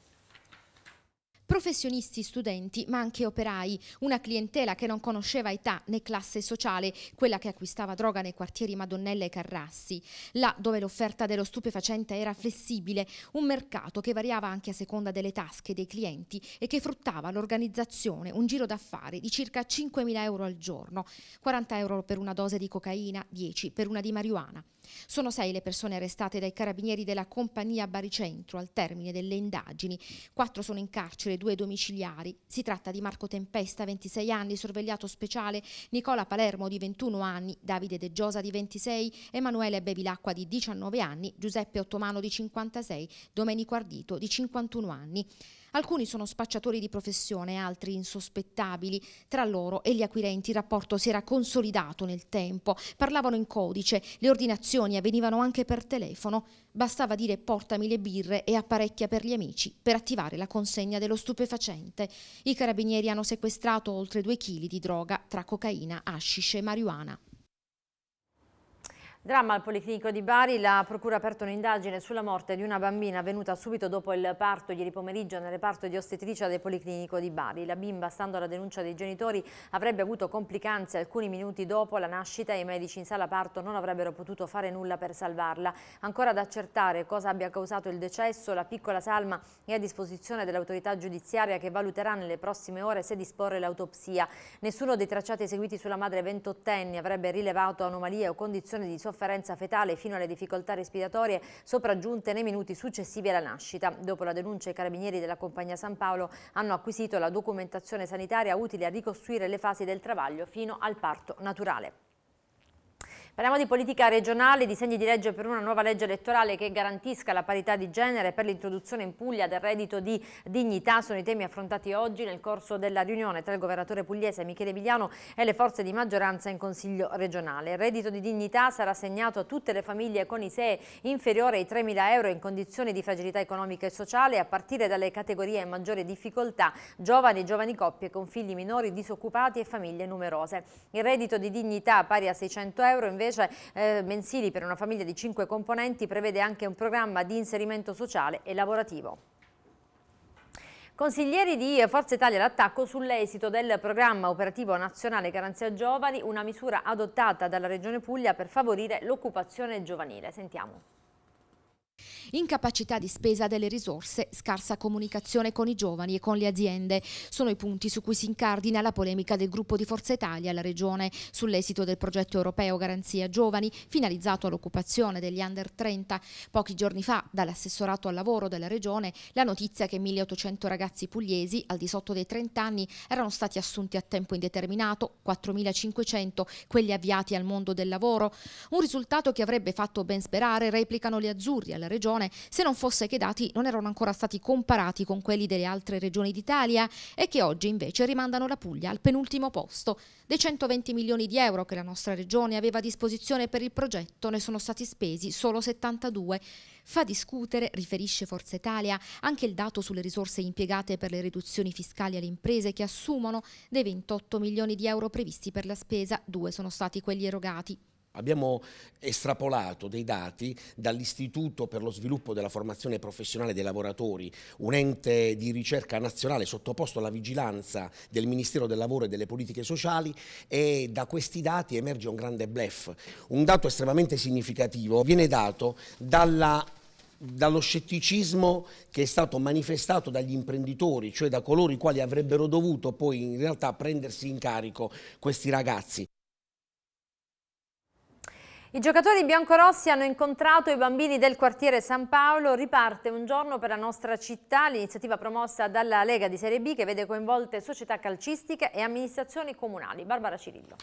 Speaker 2: Professionisti, studenti, ma anche operai, una clientela che non conosceva età né classe sociale, quella che acquistava droga nei quartieri Madonnella e Carrassi, là dove l'offerta dello stupefacente era flessibile, un mercato che variava anche a seconda delle tasche dei clienti e che fruttava l'organizzazione, un giro d'affari di circa 5.000 euro al giorno, 40 euro per una dose di cocaina, 10 per una di marijuana. Sono sei le persone arrestate dai carabinieri della compagnia Baricentro al termine delle indagini, quattro sono in carcere altre due domiciliari. Si tratta di Marco Tempesta, 26 anni, sorvegliato speciale, Nicola Palermo di 21 anni, Davide De Giosa di 26, Emanuele Bevilacqua di 19 anni, Giuseppe Ottomano di 56, Domenico Ardito di 51 anni. Alcuni sono spacciatori di professione, altri insospettabili. Tra loro e gli acquirenti il rapporto si era consolidato nel tempo. Parlavano in codice, le ordinazioni avvenivano anche per telefono. Bastava dire portami le birre e apparecchia per gli amici per attivare la consegna dello stupefacente. I carabinieri hanno sequestrato oltre 2 kg di droga tra cocaina, hashish e marijuana.
Speaker 1: Dramma al Policlinico di Bari, la procura ha aperto un'indagine sulla morte di una bambina avvenuta subito dopo il parto ieri pomeriggio nel reparto di ostetricia del Policlinico di Bari. La bimba, stando alla denuncia dei genitori, avrebbe avuto complicanze alcuni minuti dopo la nascita e i medici in sala parto non avrebbero potuto fare nulla per salvarla. Ancora ad accertare cosa abbia causato il decesso, la piccola Salma è a disposizione dell'autorità giudiziaria che valuterà nelle prossime ore se disporre l'autopsia. Nessuno dei tracciati eseguiti sulla madre ventottenne avrebbe rilevato anomalie o condizioni di sofferenza sofferenza fetale fino alle difficoltà respiratorie sopraggiunte nei minuti successivi alla nascita. Dopo la denuncia i carabinieri della compagnia San Paolo hanno acquisito la documentazione sanitaria utile a ricostruire le fasi del travaglio fino al parto naturale. Parliamo di politica regionale, disegni di legge per una nuova legge elettorale che garantisca la parità di genere per l'introduzione in Puglia del reddito di dignità sono i temi affrontati oggi nel corso della riunione tra il governatore pugliese Michele Emiliano e le forze di maggioranza in Consiglio regionale. Il reddito di dignità sarà assegnato a tutte le famiglie con i ISEE inferiore ai 3.000 euro in condizioni di fragilità economica e sociale a partire dalle categorie in maggiore difficoltà, giovani e giovani coppie con figli minori disoccupati e famiglie numerose. Il reddito di dignità pari a 600 euro invece invece eh, mensili per una famiglia di 5 componenti prevede anche un programma di inserimento sociale e lavorativo. Consiglieri di Forza Italia l'attacco sull'esito del programma operativo nazionale Garanzia Giovani, una misura adottata dalla Regione Puglia per favorire l'occupazione giovanile. Sentiamo.
Speaker 2: Incapacità di spesa delle risorse, scarsa comunicazione con i giovani e con le aziende sono i punti su cui si incardina la polemica del gruppo di Forza Italia alla Regione sull'esito del progetto europeo Garanzia Giovani finalizzato all'occupazione degli under 30. Pochi giorni fa dall'assessorato al lavoro della Regione la notizia che 1800 ragazzi pugliesi al di sotto dei 30 anni erano stati assunti a tempo indeterminato, 4500 quelli avviati al mondo del lavoro, un risultato che avrebbe fatto ben sperare replicano gli azzurri alla Regione regione, se non fosse che i dati non erano ancora stati comparati con quelli delle altre regioni d'Italia e che oggi invece rimandano la Puglia al penultimo posto. Dei 120 milioni di euro che la nostra regione aveva a disposizione per il progetto ne sono stati spesi solo 72. Fa discutere, riferisce Forza Italia, anche il dato sulle risorse impiegate per le riduzioni fiscali alle imprese che assumono dei 28 milioni di euro previsti per la spesa, due sono stati quelli
Speaker 6: erogati. Abbiamo estrapolato dei dati dall'Istituto per lo sviluppo della formazione professionale dei lavoratori, un ente di ricerca nazionale sottoposto alla vigilanza del Ministero del Lavoro e delle Politiche Sociali e da questi dati emerge un grande blef. Un dato estremamente significativo viene dato dalla dallo scetticismo che è stato manifestato dagli imprenditori, cioè da coloro i quali avrebbero dovuto poi in realtà prendersi in carico questi ragazzi.
Speaker 1: I giocatori biancorossi hanno incontrato i bambini del quartiere San Paolo, riparte un giorno per la nostra città l'iniziativa promossa dalla Lega di Serie B che vede coinvolte società calcistiche e amministrazioni comunali. Barbara Cirillo.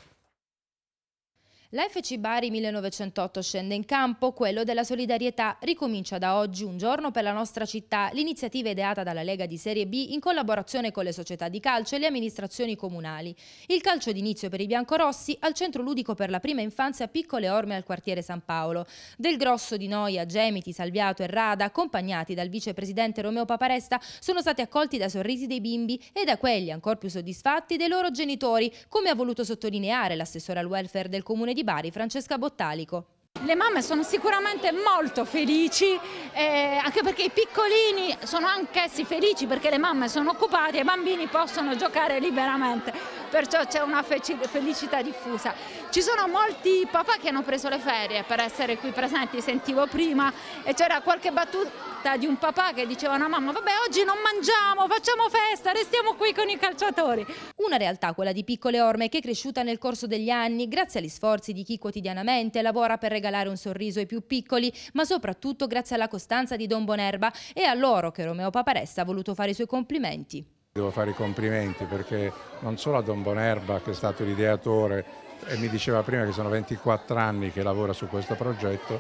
Speaker 5: La FC Bari 1908 scende in campo, quello della solidarietà ricomincia da oggi, un giorno per la nostra città, l'iniziativa ideata dalla Lega di Serie B in collaborazione con le società di calcio e le amministrazioni comunali. Il calcio d'inizio per i biancorossi al centro ludico per la prima infanzia Piccole Orme al quartiere San Paolo. Del Grosso di Noia, Gemiti, Salviato e Rada, accompagnati dal vicepresidente Romeo Paparesta, sono stati accolti da sorrisi dei bimbi e da quelli ancora più soddisfatti dei loro genitori, come ha voluto sottolineare l'assessore al welfare del comune di di Bari, Francesca Bottalico.
Speaker 8: Le mamme sono sicuramente molto felici,
Speaker 5: eh, anche perché i piccolini sono anch'essi felici perché le mamme sono occupate e i bambini possono giocare liberamente perciò c'è una felicità diffusa. Ci sono
Speaker 8: molti papà che hanno preso le ferie per essere qui presenti, sentivo prima e c'era qualche
Speaker 5: battuta di un papà che diceva una mamma vabbè oggi non mangiamo, facciamo festa, restiamo qui con i calciatori. Una realtà quella di Piccole Orme che è cresciuta nel corso degli anni grazie agli sforzi di chi quotidianamente lavora per regalare un sorriso ai più piccoli ma soprattutto grazie alla costanza di Don Bonerba e a loro che Romeo Paparesta ha voluto fare i suoi complimenti.
Speaker 7: Devo fare i complimenti perché non solo a Don Bonerba che è stato l'ideatore e mi diceva prima che sono 24 anni che lavora su questo progetto,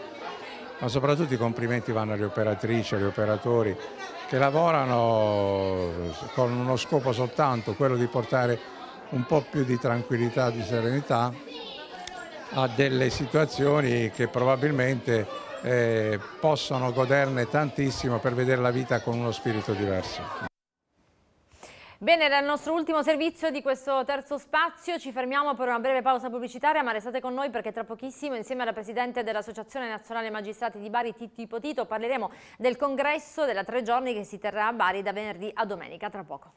Speaker 7: ma soprattutto i complimenti vanno alle operatrici, agli operatori che lavorano con uno scopo soltanto, quello di portare un po' più di tranquillità, di serenità a delle situazioni che probabilmente eh, possono goderne tantissimo per vedere la vita con uno spirito diverso.
Speaker 1: Bene, era il nostro ultimo servizio di questo terzo spazio, ci fermiamo per una breve pausa pubblicitaria, ma restate con noi perché tra pochissimo insieme alla Presidente dell'Associazione Nazionale Magistrati di Bari, Titti Potito, parleremo del congresso della tre giorni che si terrà a Bari da venerdì a domenica, tra poco.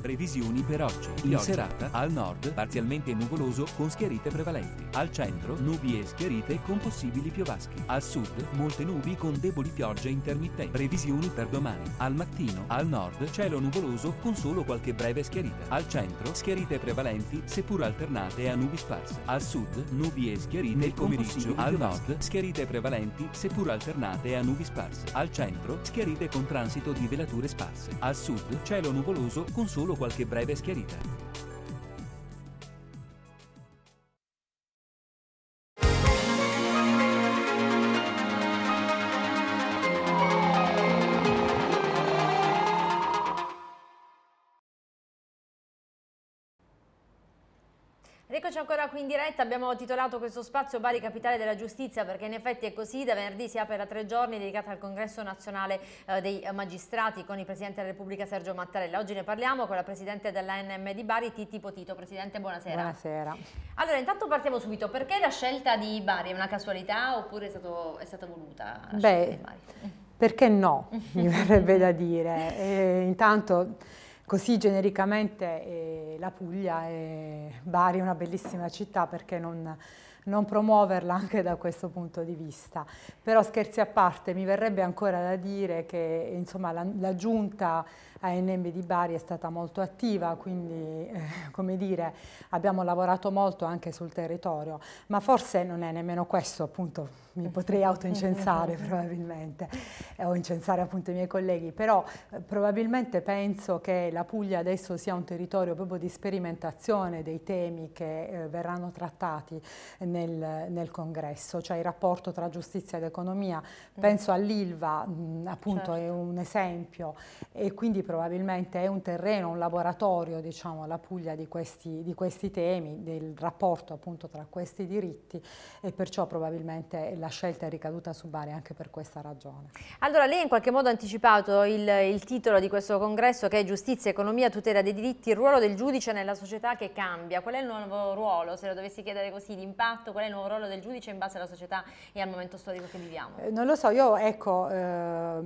Speaker 4: Previsioni per oggi. In Pioggia. serata, al nord, parzialmente nuvoloso, con schiarite prevalenti. Al centro, nubi e schiarite con possibili piovaschi. Al sud, molte nubi con deboli piogge intermittenti. Previsioni per domani. Al mattino, al nord, cielo nuvoloso con solo qualche breve schiarita. Al centro, schiarite prevalenti, seppur alternate a nubi sparse. Al sud, nubi e schiarite Nel pomeriggio. Al nord, schiarite prevalenti, seppur alternate a nubi sparse. Al centro, schiarite con transito di velature sparse. Al sud, cielo nuvoloso
Speaker 6: con solo solo qualche breve schiarita.
Speaker 1: Eccoci ancora qui in diretta, abbiamo titolato questo spazio Bari Capitale della Giustizia perché in effetti è così, da venerdì si apre da tre giorni dedicata al Congresso Nazionale eh, dei Magistrati con il Presidente della Repubblica Sergio Mattarella. Oggi ne parliamo con la Presidente dell'ANM di Bari, Titi Potito. Presidente, buonasera.
Speaker 8: Buonasera.
Speaker 1: Allora, intanto partiamo subito. Perché la scelta di Bari è una casualità oppure è, stato, è stata voluta la
Speaker 8: Beh, Perché no, mi verrebbe da dire. E, eh, intanto... Così genericamente eh, la Puglia e Bari è una bellissima città perché non, non, promuoverla anche da questo punto di vista. Però scherzi a parte, mi verrebbe ancora da dire che insomma, la, la giunta ANM di Bari è stata molto attiva, quindi eh, come dire, abbiamo lavorato molto anche sul territorio, ma forse non è nemmeno questo, appunto mi potrei autoincensare probabilmente, eh, o incensare appunto i miei colleghi, però eh, probabilmente penso che la Puglia adesso sia un territorio proprio di sperimentazione dei temi che eh, verranno trattati nel, nel, congresso, cioè il rapporto tra giustizia ed economia, mm. penso all'ILVA mm, appunto certo. è un esempio e quindi probabilmente è un terreno, un laboratorio, diciamo, la Puglia di questi, di questi temi, del rapporto appunto tra questi diritti e perciò probabilmente la scelta è ricaduta su Bari anche per questa
Speaker 1: ragione. Allora lei in qualche modo ha anticipato il, il titolo di questo congresso che è Giustizia, Economia, Tutela dei diritti, il ruolo del giudice nella società che cambia. Qual è il nuovo ruolo, se lo dovessi chiedere così, l'impatto, Qual è il nuovo ruolo del giudice in base alla società e al momento storico che viviamo?
Speaker 8: Eh, non lo so, io ecco, eh,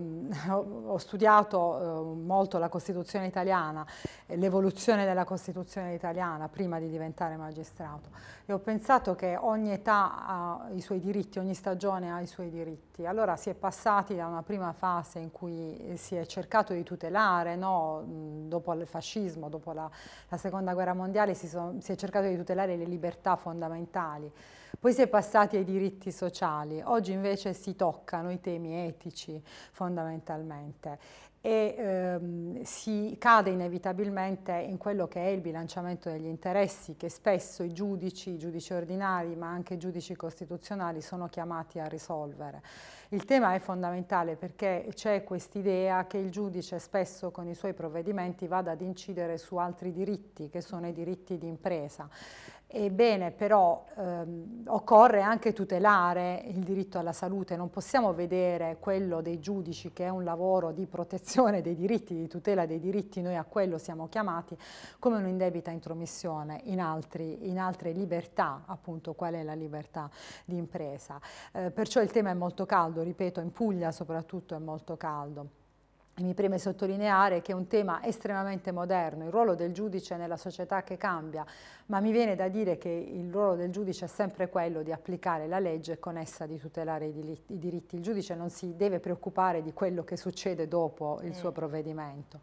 Speaker 8: ho studiato eh, molto soprattutto la Costituzione italiana, eh, l'evoluzione della Costituzione italiana prima di diventare magistrato e ho pensato che ogni età ha i suoi diritti, ogni stagione ha i suoi diritti. Allora si è passati da una prima fase in cui eh, si è cercato di tutelare, no? Mm, dopo il fascismo, dopo la, la seconda guerra mondiale si, sono, si è cercato di tutelare le libertà fondamentali. Poi si è passati ai diritti sociali, oggi invece si toccano i temi etici fondamentalmente e ehm, si cade inevitabilmente in quello che è il bilanciamento degli interessi che spesso i giudici, i giudici ordinari ma anche i giudici costituzionali sono chiamati a risolvere. Il tema è fondamentale perché c'è quest'idea che il giudice spesso con i suoi provvedimenti vada ad incidere su altri diritti che sono i diritti di impresa. Ebbene, però ehm, occorre anche tutelare il diritto alla salute, non possiamo vedere quello dei giudici che è un lavoro di protezione dei diritti, di tutela dei diritti, noi a quello siamo chiamati, come un'indebita intromissione in, altri, in, altre libertà, appunto qual è la libertà di impresa. Eh, perciò il tema è molto caldo, ripeto, in Puglia soprattutto è molto caldo. E mi preme sottolineare che è un tema estremamente moderno, il ruolo del giudice nella società che cambia, ma mi viene da dire che il ruolo del giudice è sempre quello di applicare la legge e con essa di tutelare i diritti. Il giudice non si deve preoccupare di quello che succede dopo il mm. suo provvedimento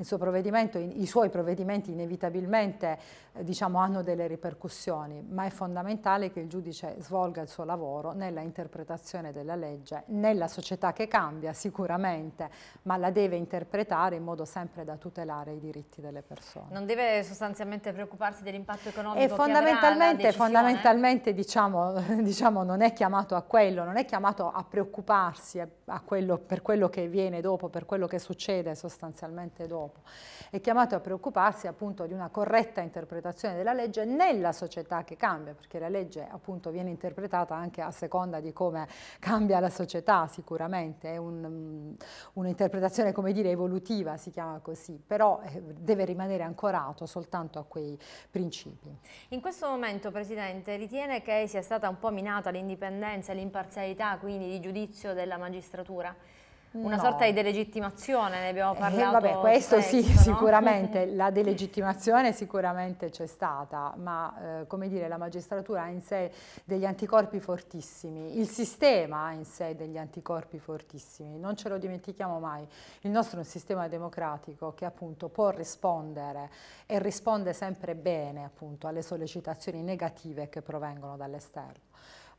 Speaker 8: il suo provvedimento, i suoi provvedimenti inevitabilmente eh, diciamo, hanno delle ripercussioni, ma è fondamentale che il giudice svolga il suo lavoro nella interpretazione della legge, nella società che cambia sicuramente, ma la deve interpretare in modo sempre da tutelare i diritti delle persone. Non
Speaker 1: deve sostanzialmente preoccuparsi dell'impatto economico e fondamentalmente, fondamentalmente
Speaker 8: diciamo, diciamo, non è chiamato a quello, non è chiamato a preoccuparsi a quello, per quello che viene dopo, per quello che succede sostanzialmente dopo scopo. È chiamato a preoccuparsi appunto di una corretta interpretazione della legge nella società che cambia, perché la legge appunto viene interpretata anche a seconda di come cambia la società sicuramente, è un, mm, un'interpretazione come dire evolutiva si chiama così, però eh, deve rimanere ancorato soltanto a quei principi.
Speaker 1: In questo momento Presidente ritiene che sia stata un po' minata l'indipendenza e l'imparzialità quindi di giudizio della magistratura? Una no. sorta di delegittimazione, ne abbiamo parlato. Eh, vabbè, questo spesso, sì, no? sicuramente,
Speaker 8: la delegittimazione sicuramente c'è stata, ma eh, come dire, la magistratura ha in sé degli anticorpi fortissimi, il sistema ha in sé degli anticorpi fortissimi, non ce lo dimentichiamo mai. Il nostro è un sistema democratico che appunto può rispondere e risponde sempre bene appunto alle sollecitazioni negative che provengono dall'esterno.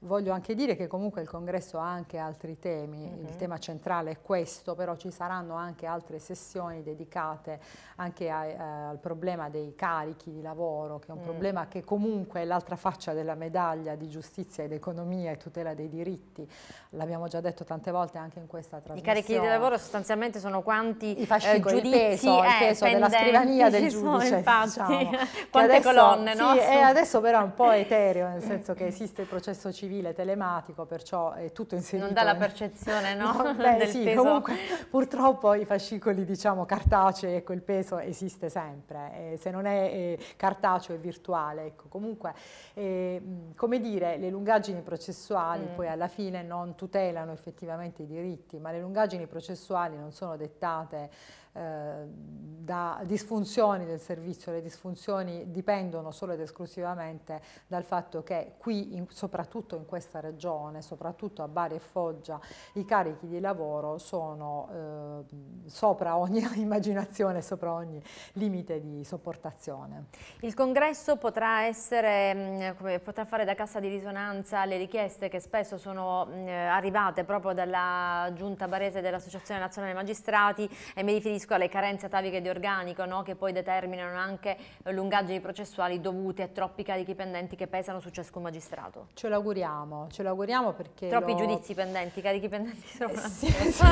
Speaker 8: Voglio anche dire che comunque il congresso ha anche altri temi, mm -hmm. il mhm. tema centrale è questo, però ci saranno anche altre sessioni dedicate anche a, eh, al problema dei carichi di lavoro, che è un mm. problema che comunque è l'altra faccia della medaglia di giustizia ed economia e tutela dei diritti. L'abbiamo già detto tante volte anche in questa trasmissione. I carichi di lavoro
Speaker 1: sostanzialmente sono quanti I fascicoli, eh, giudizi, il peso, eh, il peso della scrivania del giudice. Infatti, diciamo. quante adesso, colonne, no? Sì, eh, adesso però
Speaker 8: è un po' etereo, nel senso che esiste il processo civile civile telematico, perciò è tutto inserito. Non dà la eh.
Speaker 1: percezione, no? no beh, sì, peso. comunque
Speaker 8: purtroppo i fascicoli, diciamo, cartacei, ecco, il peso esiste sempre. Eh, se non è eh, cartaceo è virtuale, ecco. Comunque, eh, come dire, le lungaggini processuali mm. poi alla fine non tutelano effettivamente i diritti, ma le lungaggini processuali non sono dettate Ehm, da disfunzioni del servizio, le disfunzioni dipendono solo ed esclusivamente dal fatto che qui, in, soprattutto in questa regione, soprattutto a Bari e Foggia, i carichi di lavoro sono eh, sopra ogni immaginazione, sopra ogni limite di sopportazione.
Speaker 1: Il congresso potrà, essere, potrà fare da cassa di risonanza le richieste che spesso sono eh, arrivate proprio dalla giunta barese dell'Associazione Nazionale Magistrati e mi riferisco riferisco alle carenze ataviche di organico no? che poi determinano anche eh, lungaggini processuali dovute a troppi carichi pendenti che pesano su ciascun magistrato. Ce l'auguriamo, ce l'auguriamo perché... Troppi lo... giudizi pendenti, carichi pendenti eh, sono... Eh, sì,
Speaker 8: sì,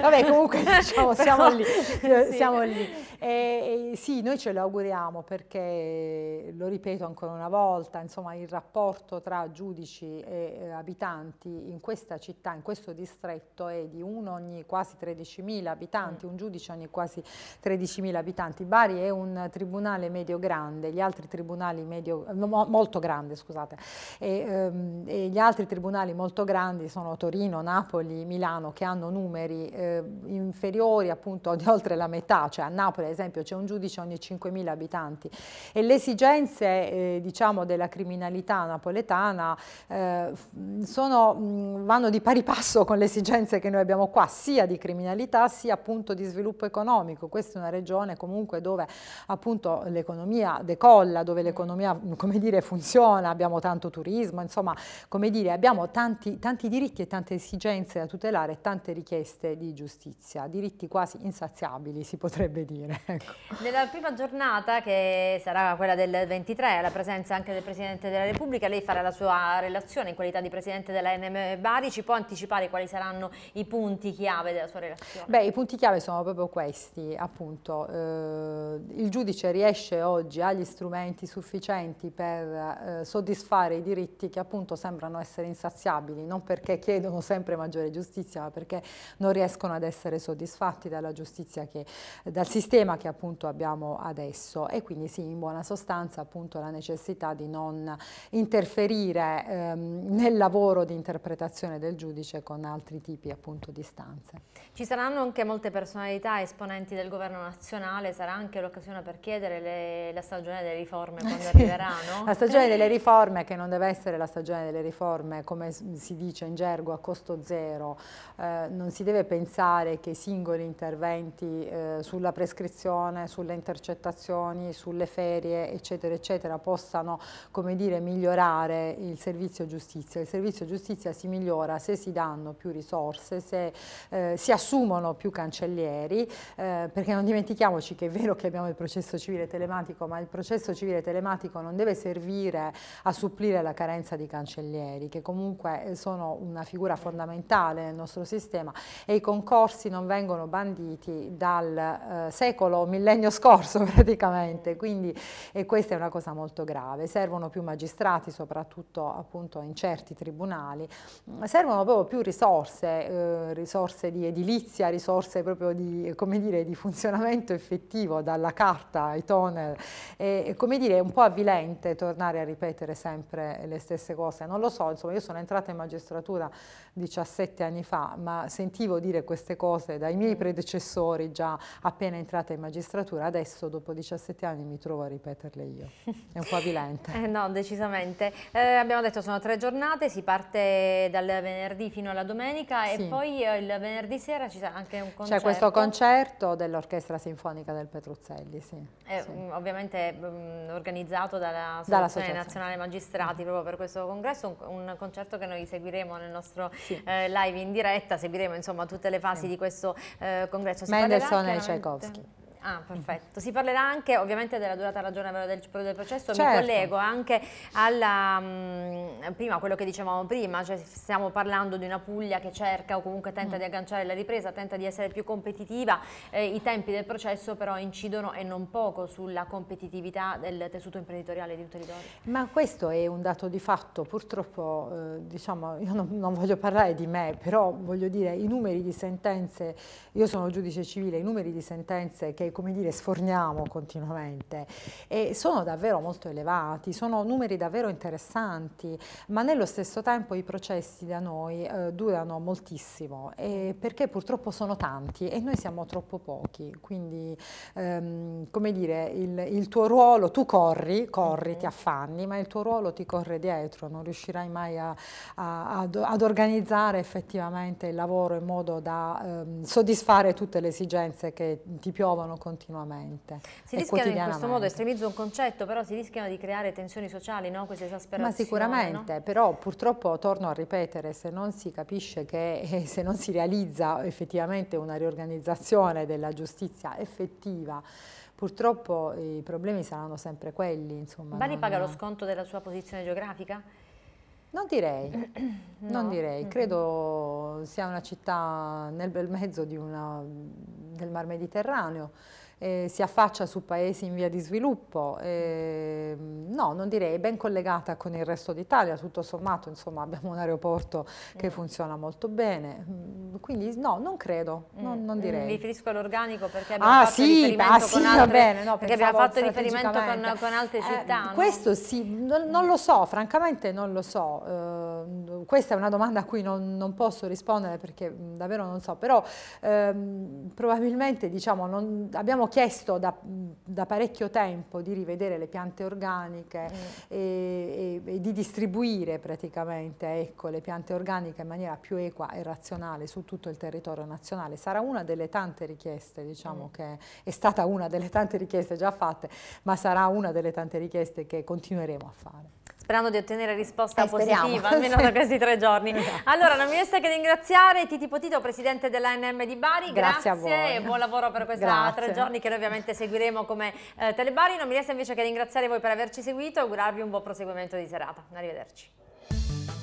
Speaker 8: vabbè. comunque diciamo Però, siamo lì, sì. siamo lì. E, e, sì, noi ce l'auguriamo perché, eh, lo ripeto ancora una volta, insomma il rapporto tra giudici e eh, abitanti in questa città, in questo distretto è di uno ogni quasi 13.000 abitanti, mm. un giudice ogni quasi 13.000 abitanti. Bari è un tribunale medio grande, gli altri tribunali medio, molto grande, scusate, e, ehm, e gli altri tribunali molto grandi sono Torino, Napoli, Milano che hanno numeri eh, inferiori appunto di oltre la metà, cioè a Napoli ad esempio c'è un giudice ogni 5.000 abitanti e le esigenze eh, diciamo della criminalità napoletana eh, sono, vanno di pari passo con le esigenze che noi abbiamo qua sia di criminalità sia appunto di sviluppo sviluppo economico. Questa è una regione comunque dove appunto l'economia decolla, dove mm. l'economia come dire funziona, abbiamo tanto turismo, insomma come dire abbiamo tanti, tanti diritti e tante esigenze da tutelare, e tante richieste di giustizia, diritti quasi insaziabili si potrebbe dire. Ecco.
Speaker 1: Nella prima giornata che sarà quella del 23 alla presenza anche del Presidente della Repubblica, lei farà la sua relazione in qualità di Presidente della NM Bari, ci può anticipare quali saranno i punti chiave della sua relazione?
Speaker 8: Beh i punti chiave sono proprio proprio questi, appunto, eh, il giudice riesce oggi agli strumenti sufficienti per eh, soddisfare i diritti che appunto sembrano essere insaziabili, non perché chiedono sempre maggiore giustizia, ma perché non riescono ad essere soddisfatti dalla giustizia che, dal sistema che appunto abbiamo adesso e quindi sì, in buona sostanza appunto la necessità di non interferire ehm, nel lavoro di interpretazione del giudice con altri tipi appunto di stanze.
Speaker 1: Ci saranno anche molte personalità esponenti del governo nazionale sarà anche l'occasione per chiedere le, la stagione delle riforme quando sì. arriverà, no? La stagione delle
Speaker 8: riforme che non deve essere la stagione delle riforme, come si dice in gergo, a costo zero. Eh, non si deve pensare che i singoli interventi eh, sulla prescrizione, sulle intercettazioni, sulle ferie, eccetera, eccetera, possano, come dire, migliorare il servizio giustizia. Il servizio giustizia si migliora se si danno più risorse, se eh, si assumono più cancellieri eh, perché non dimentichiamoci che è vero che abbiamo il processo civile telematico, ma il processo civile telematico non deve servire a supplire la carenza di cancellieri, che comunque eh, sono una figura fondamentale nel nostro sistema e i concorsi non vengono banditi dal eh, secolo, millennio scorso praticamente, quindi e questa è una cosa molto grave. Servono più magistrati, soprattutto appunto in certi tribunali, servono proprio più risorse, eh, risorse di edilizia, risorse proprio di come dire, di funzionamento effettivo dalla carta ai toner, è come dire, un po' avvilente tornare a ripetere sempre le stesse cose. Non lo so, insomma, io sono entrata in magistratura 17 anni fa, ma sentivo dire queste cose dai miei mm. predecessori già appena entrata in magistratura, adesso dopo 17 anni mi trovo a ripeterle io.
Speaker 1: È un po' avvilente. eh no, decisamente. Eh, abbiamo detto sono tre giornate, si parte dal venerdì fino alla domenica sì. e poi eh, il venerdì sera ci sarà anche un concerto. C'è questo concerto
Speaker 8: concerto dell'Orchestra Sinfonica del Petruzzelli, sì.
Speaker 1: È, eh, sì. Mm, ovviamente mh, mm, organizzato dalla Associazione Nazionale Magistrati mm. proprio per questo congresso, un, un concerto che noi seguiremo nel nostro sì. eh, live in diretta, seguiremo insomma tutte le fasi sì. di questo eh, congresso. Si Mendelssohn e Tchaikovsky. Ah, perfetto. Si parlerà anche ovviamente della durata ragionevole del, del processo, certo. mi collego anche alla, mm, prima, a quello che dicevamo prima, cioè stiamo parlando di una Puglia che cerca o comunque tenta mm. di agganciare la ripresa, tenta di essere più competitiva, eh, i tempi del processo però incidono e non poco sulla competitività del tessuto imprenditoriale di un territorio.
Speaker 8: Ma questo è un dato di fatto, purtroppo eh, diciamo, io non, non voglio parlare di me, però voglio dire i numeri di sentenze, io sono giudice civile, i numeri di sentenze che come dire, sforniamo continuamente e sono davvero molto elevati, sono numeri davvero interessanti, ma nello stesso tempo i processi da noi eh, durano moltissimo eh, perché purtroppo sono tanti e noi siamo troppo pochi, quindi ehm, come dire, il, il, tuo ruolo, tu corri, corri, mhm. ti affanni, ma il tuo ruolo ti corre dietro, non riuscirai mai a, a, ad, ad, organizzare effettivamente il lavoro in modo da ehm, soddisfare tutte le esigenze che ti piovono continuamente. Si rischiano in questo modo,
Speaker 1: estremizzo un concetto, però si rischiano di creare tensioni sociali, no? queste esasperazioni. Ma sicuramente,
Speaker 8: no? però purtroppo torno a ripetere, se non si capisce che eh, se non si realizza effettivamente una riorganizzazione della giustizia effettiva, Purtroppo i problemi saranno sempre quelli. Insomma, Bari non... paga lo
Speaker 1: sconto della sua posizione geografica?
Speaker 8: Non direi, no. non direi. credo sia una città nel bel mezzo una, del mar Mediterraneo, eh, si affaccia su paesi in via di sviluppo, eh, no, non direi, ben collegata con il resto d'Italia, tutto sommato insomma, abbiamo un aeroporto che mm. funziona molto bene, mm, quindi no, non credo, mm. non, non, mm, direi. Mi
Speaker 1: riferisco all'organico perché abbiamo ah, fatto sì, riferimento ah, sì, con altre, bene, no, perché abbiamo fatto riferimento con, con altre eh, città. Eh, Questo
Speaker 8: sì, non, non, lo so, francamente non lo so eh, Ehm, questa è una domanda a cui non, non, posso rispondere perché davvero non so, però ehm, probabilmente diciamo, non, abbiamo chiesto da, da, parecchio tempo di rivedere le piante organiche mm. e, e, e, di distribuire praticamente ecco, le piante organiche in maniera più equa e razionale su tutto il territorio nazionale. Sarà una delle tante richieste, diciamo mm. che è stata una delle tante richieste già fatte, ma sarà una delle tante richieste che continueremo a fare
Speaker 1: sperando di ottenere risposta eh, positiva speriamo. almeno da questi tre giorni. Esatto. Allora, non mi resta che ringraziare Titi Potito, presidente dell'ANM di Bari, grazie, grazie a voi. e buon lavoro per questi tre giorni che noi ovviamente seguiremo come eh, Telebari. Non mi resta invece che ringraziare voi per averci seguito e augurarvi un buon proseguimento di serata. Arrivederci.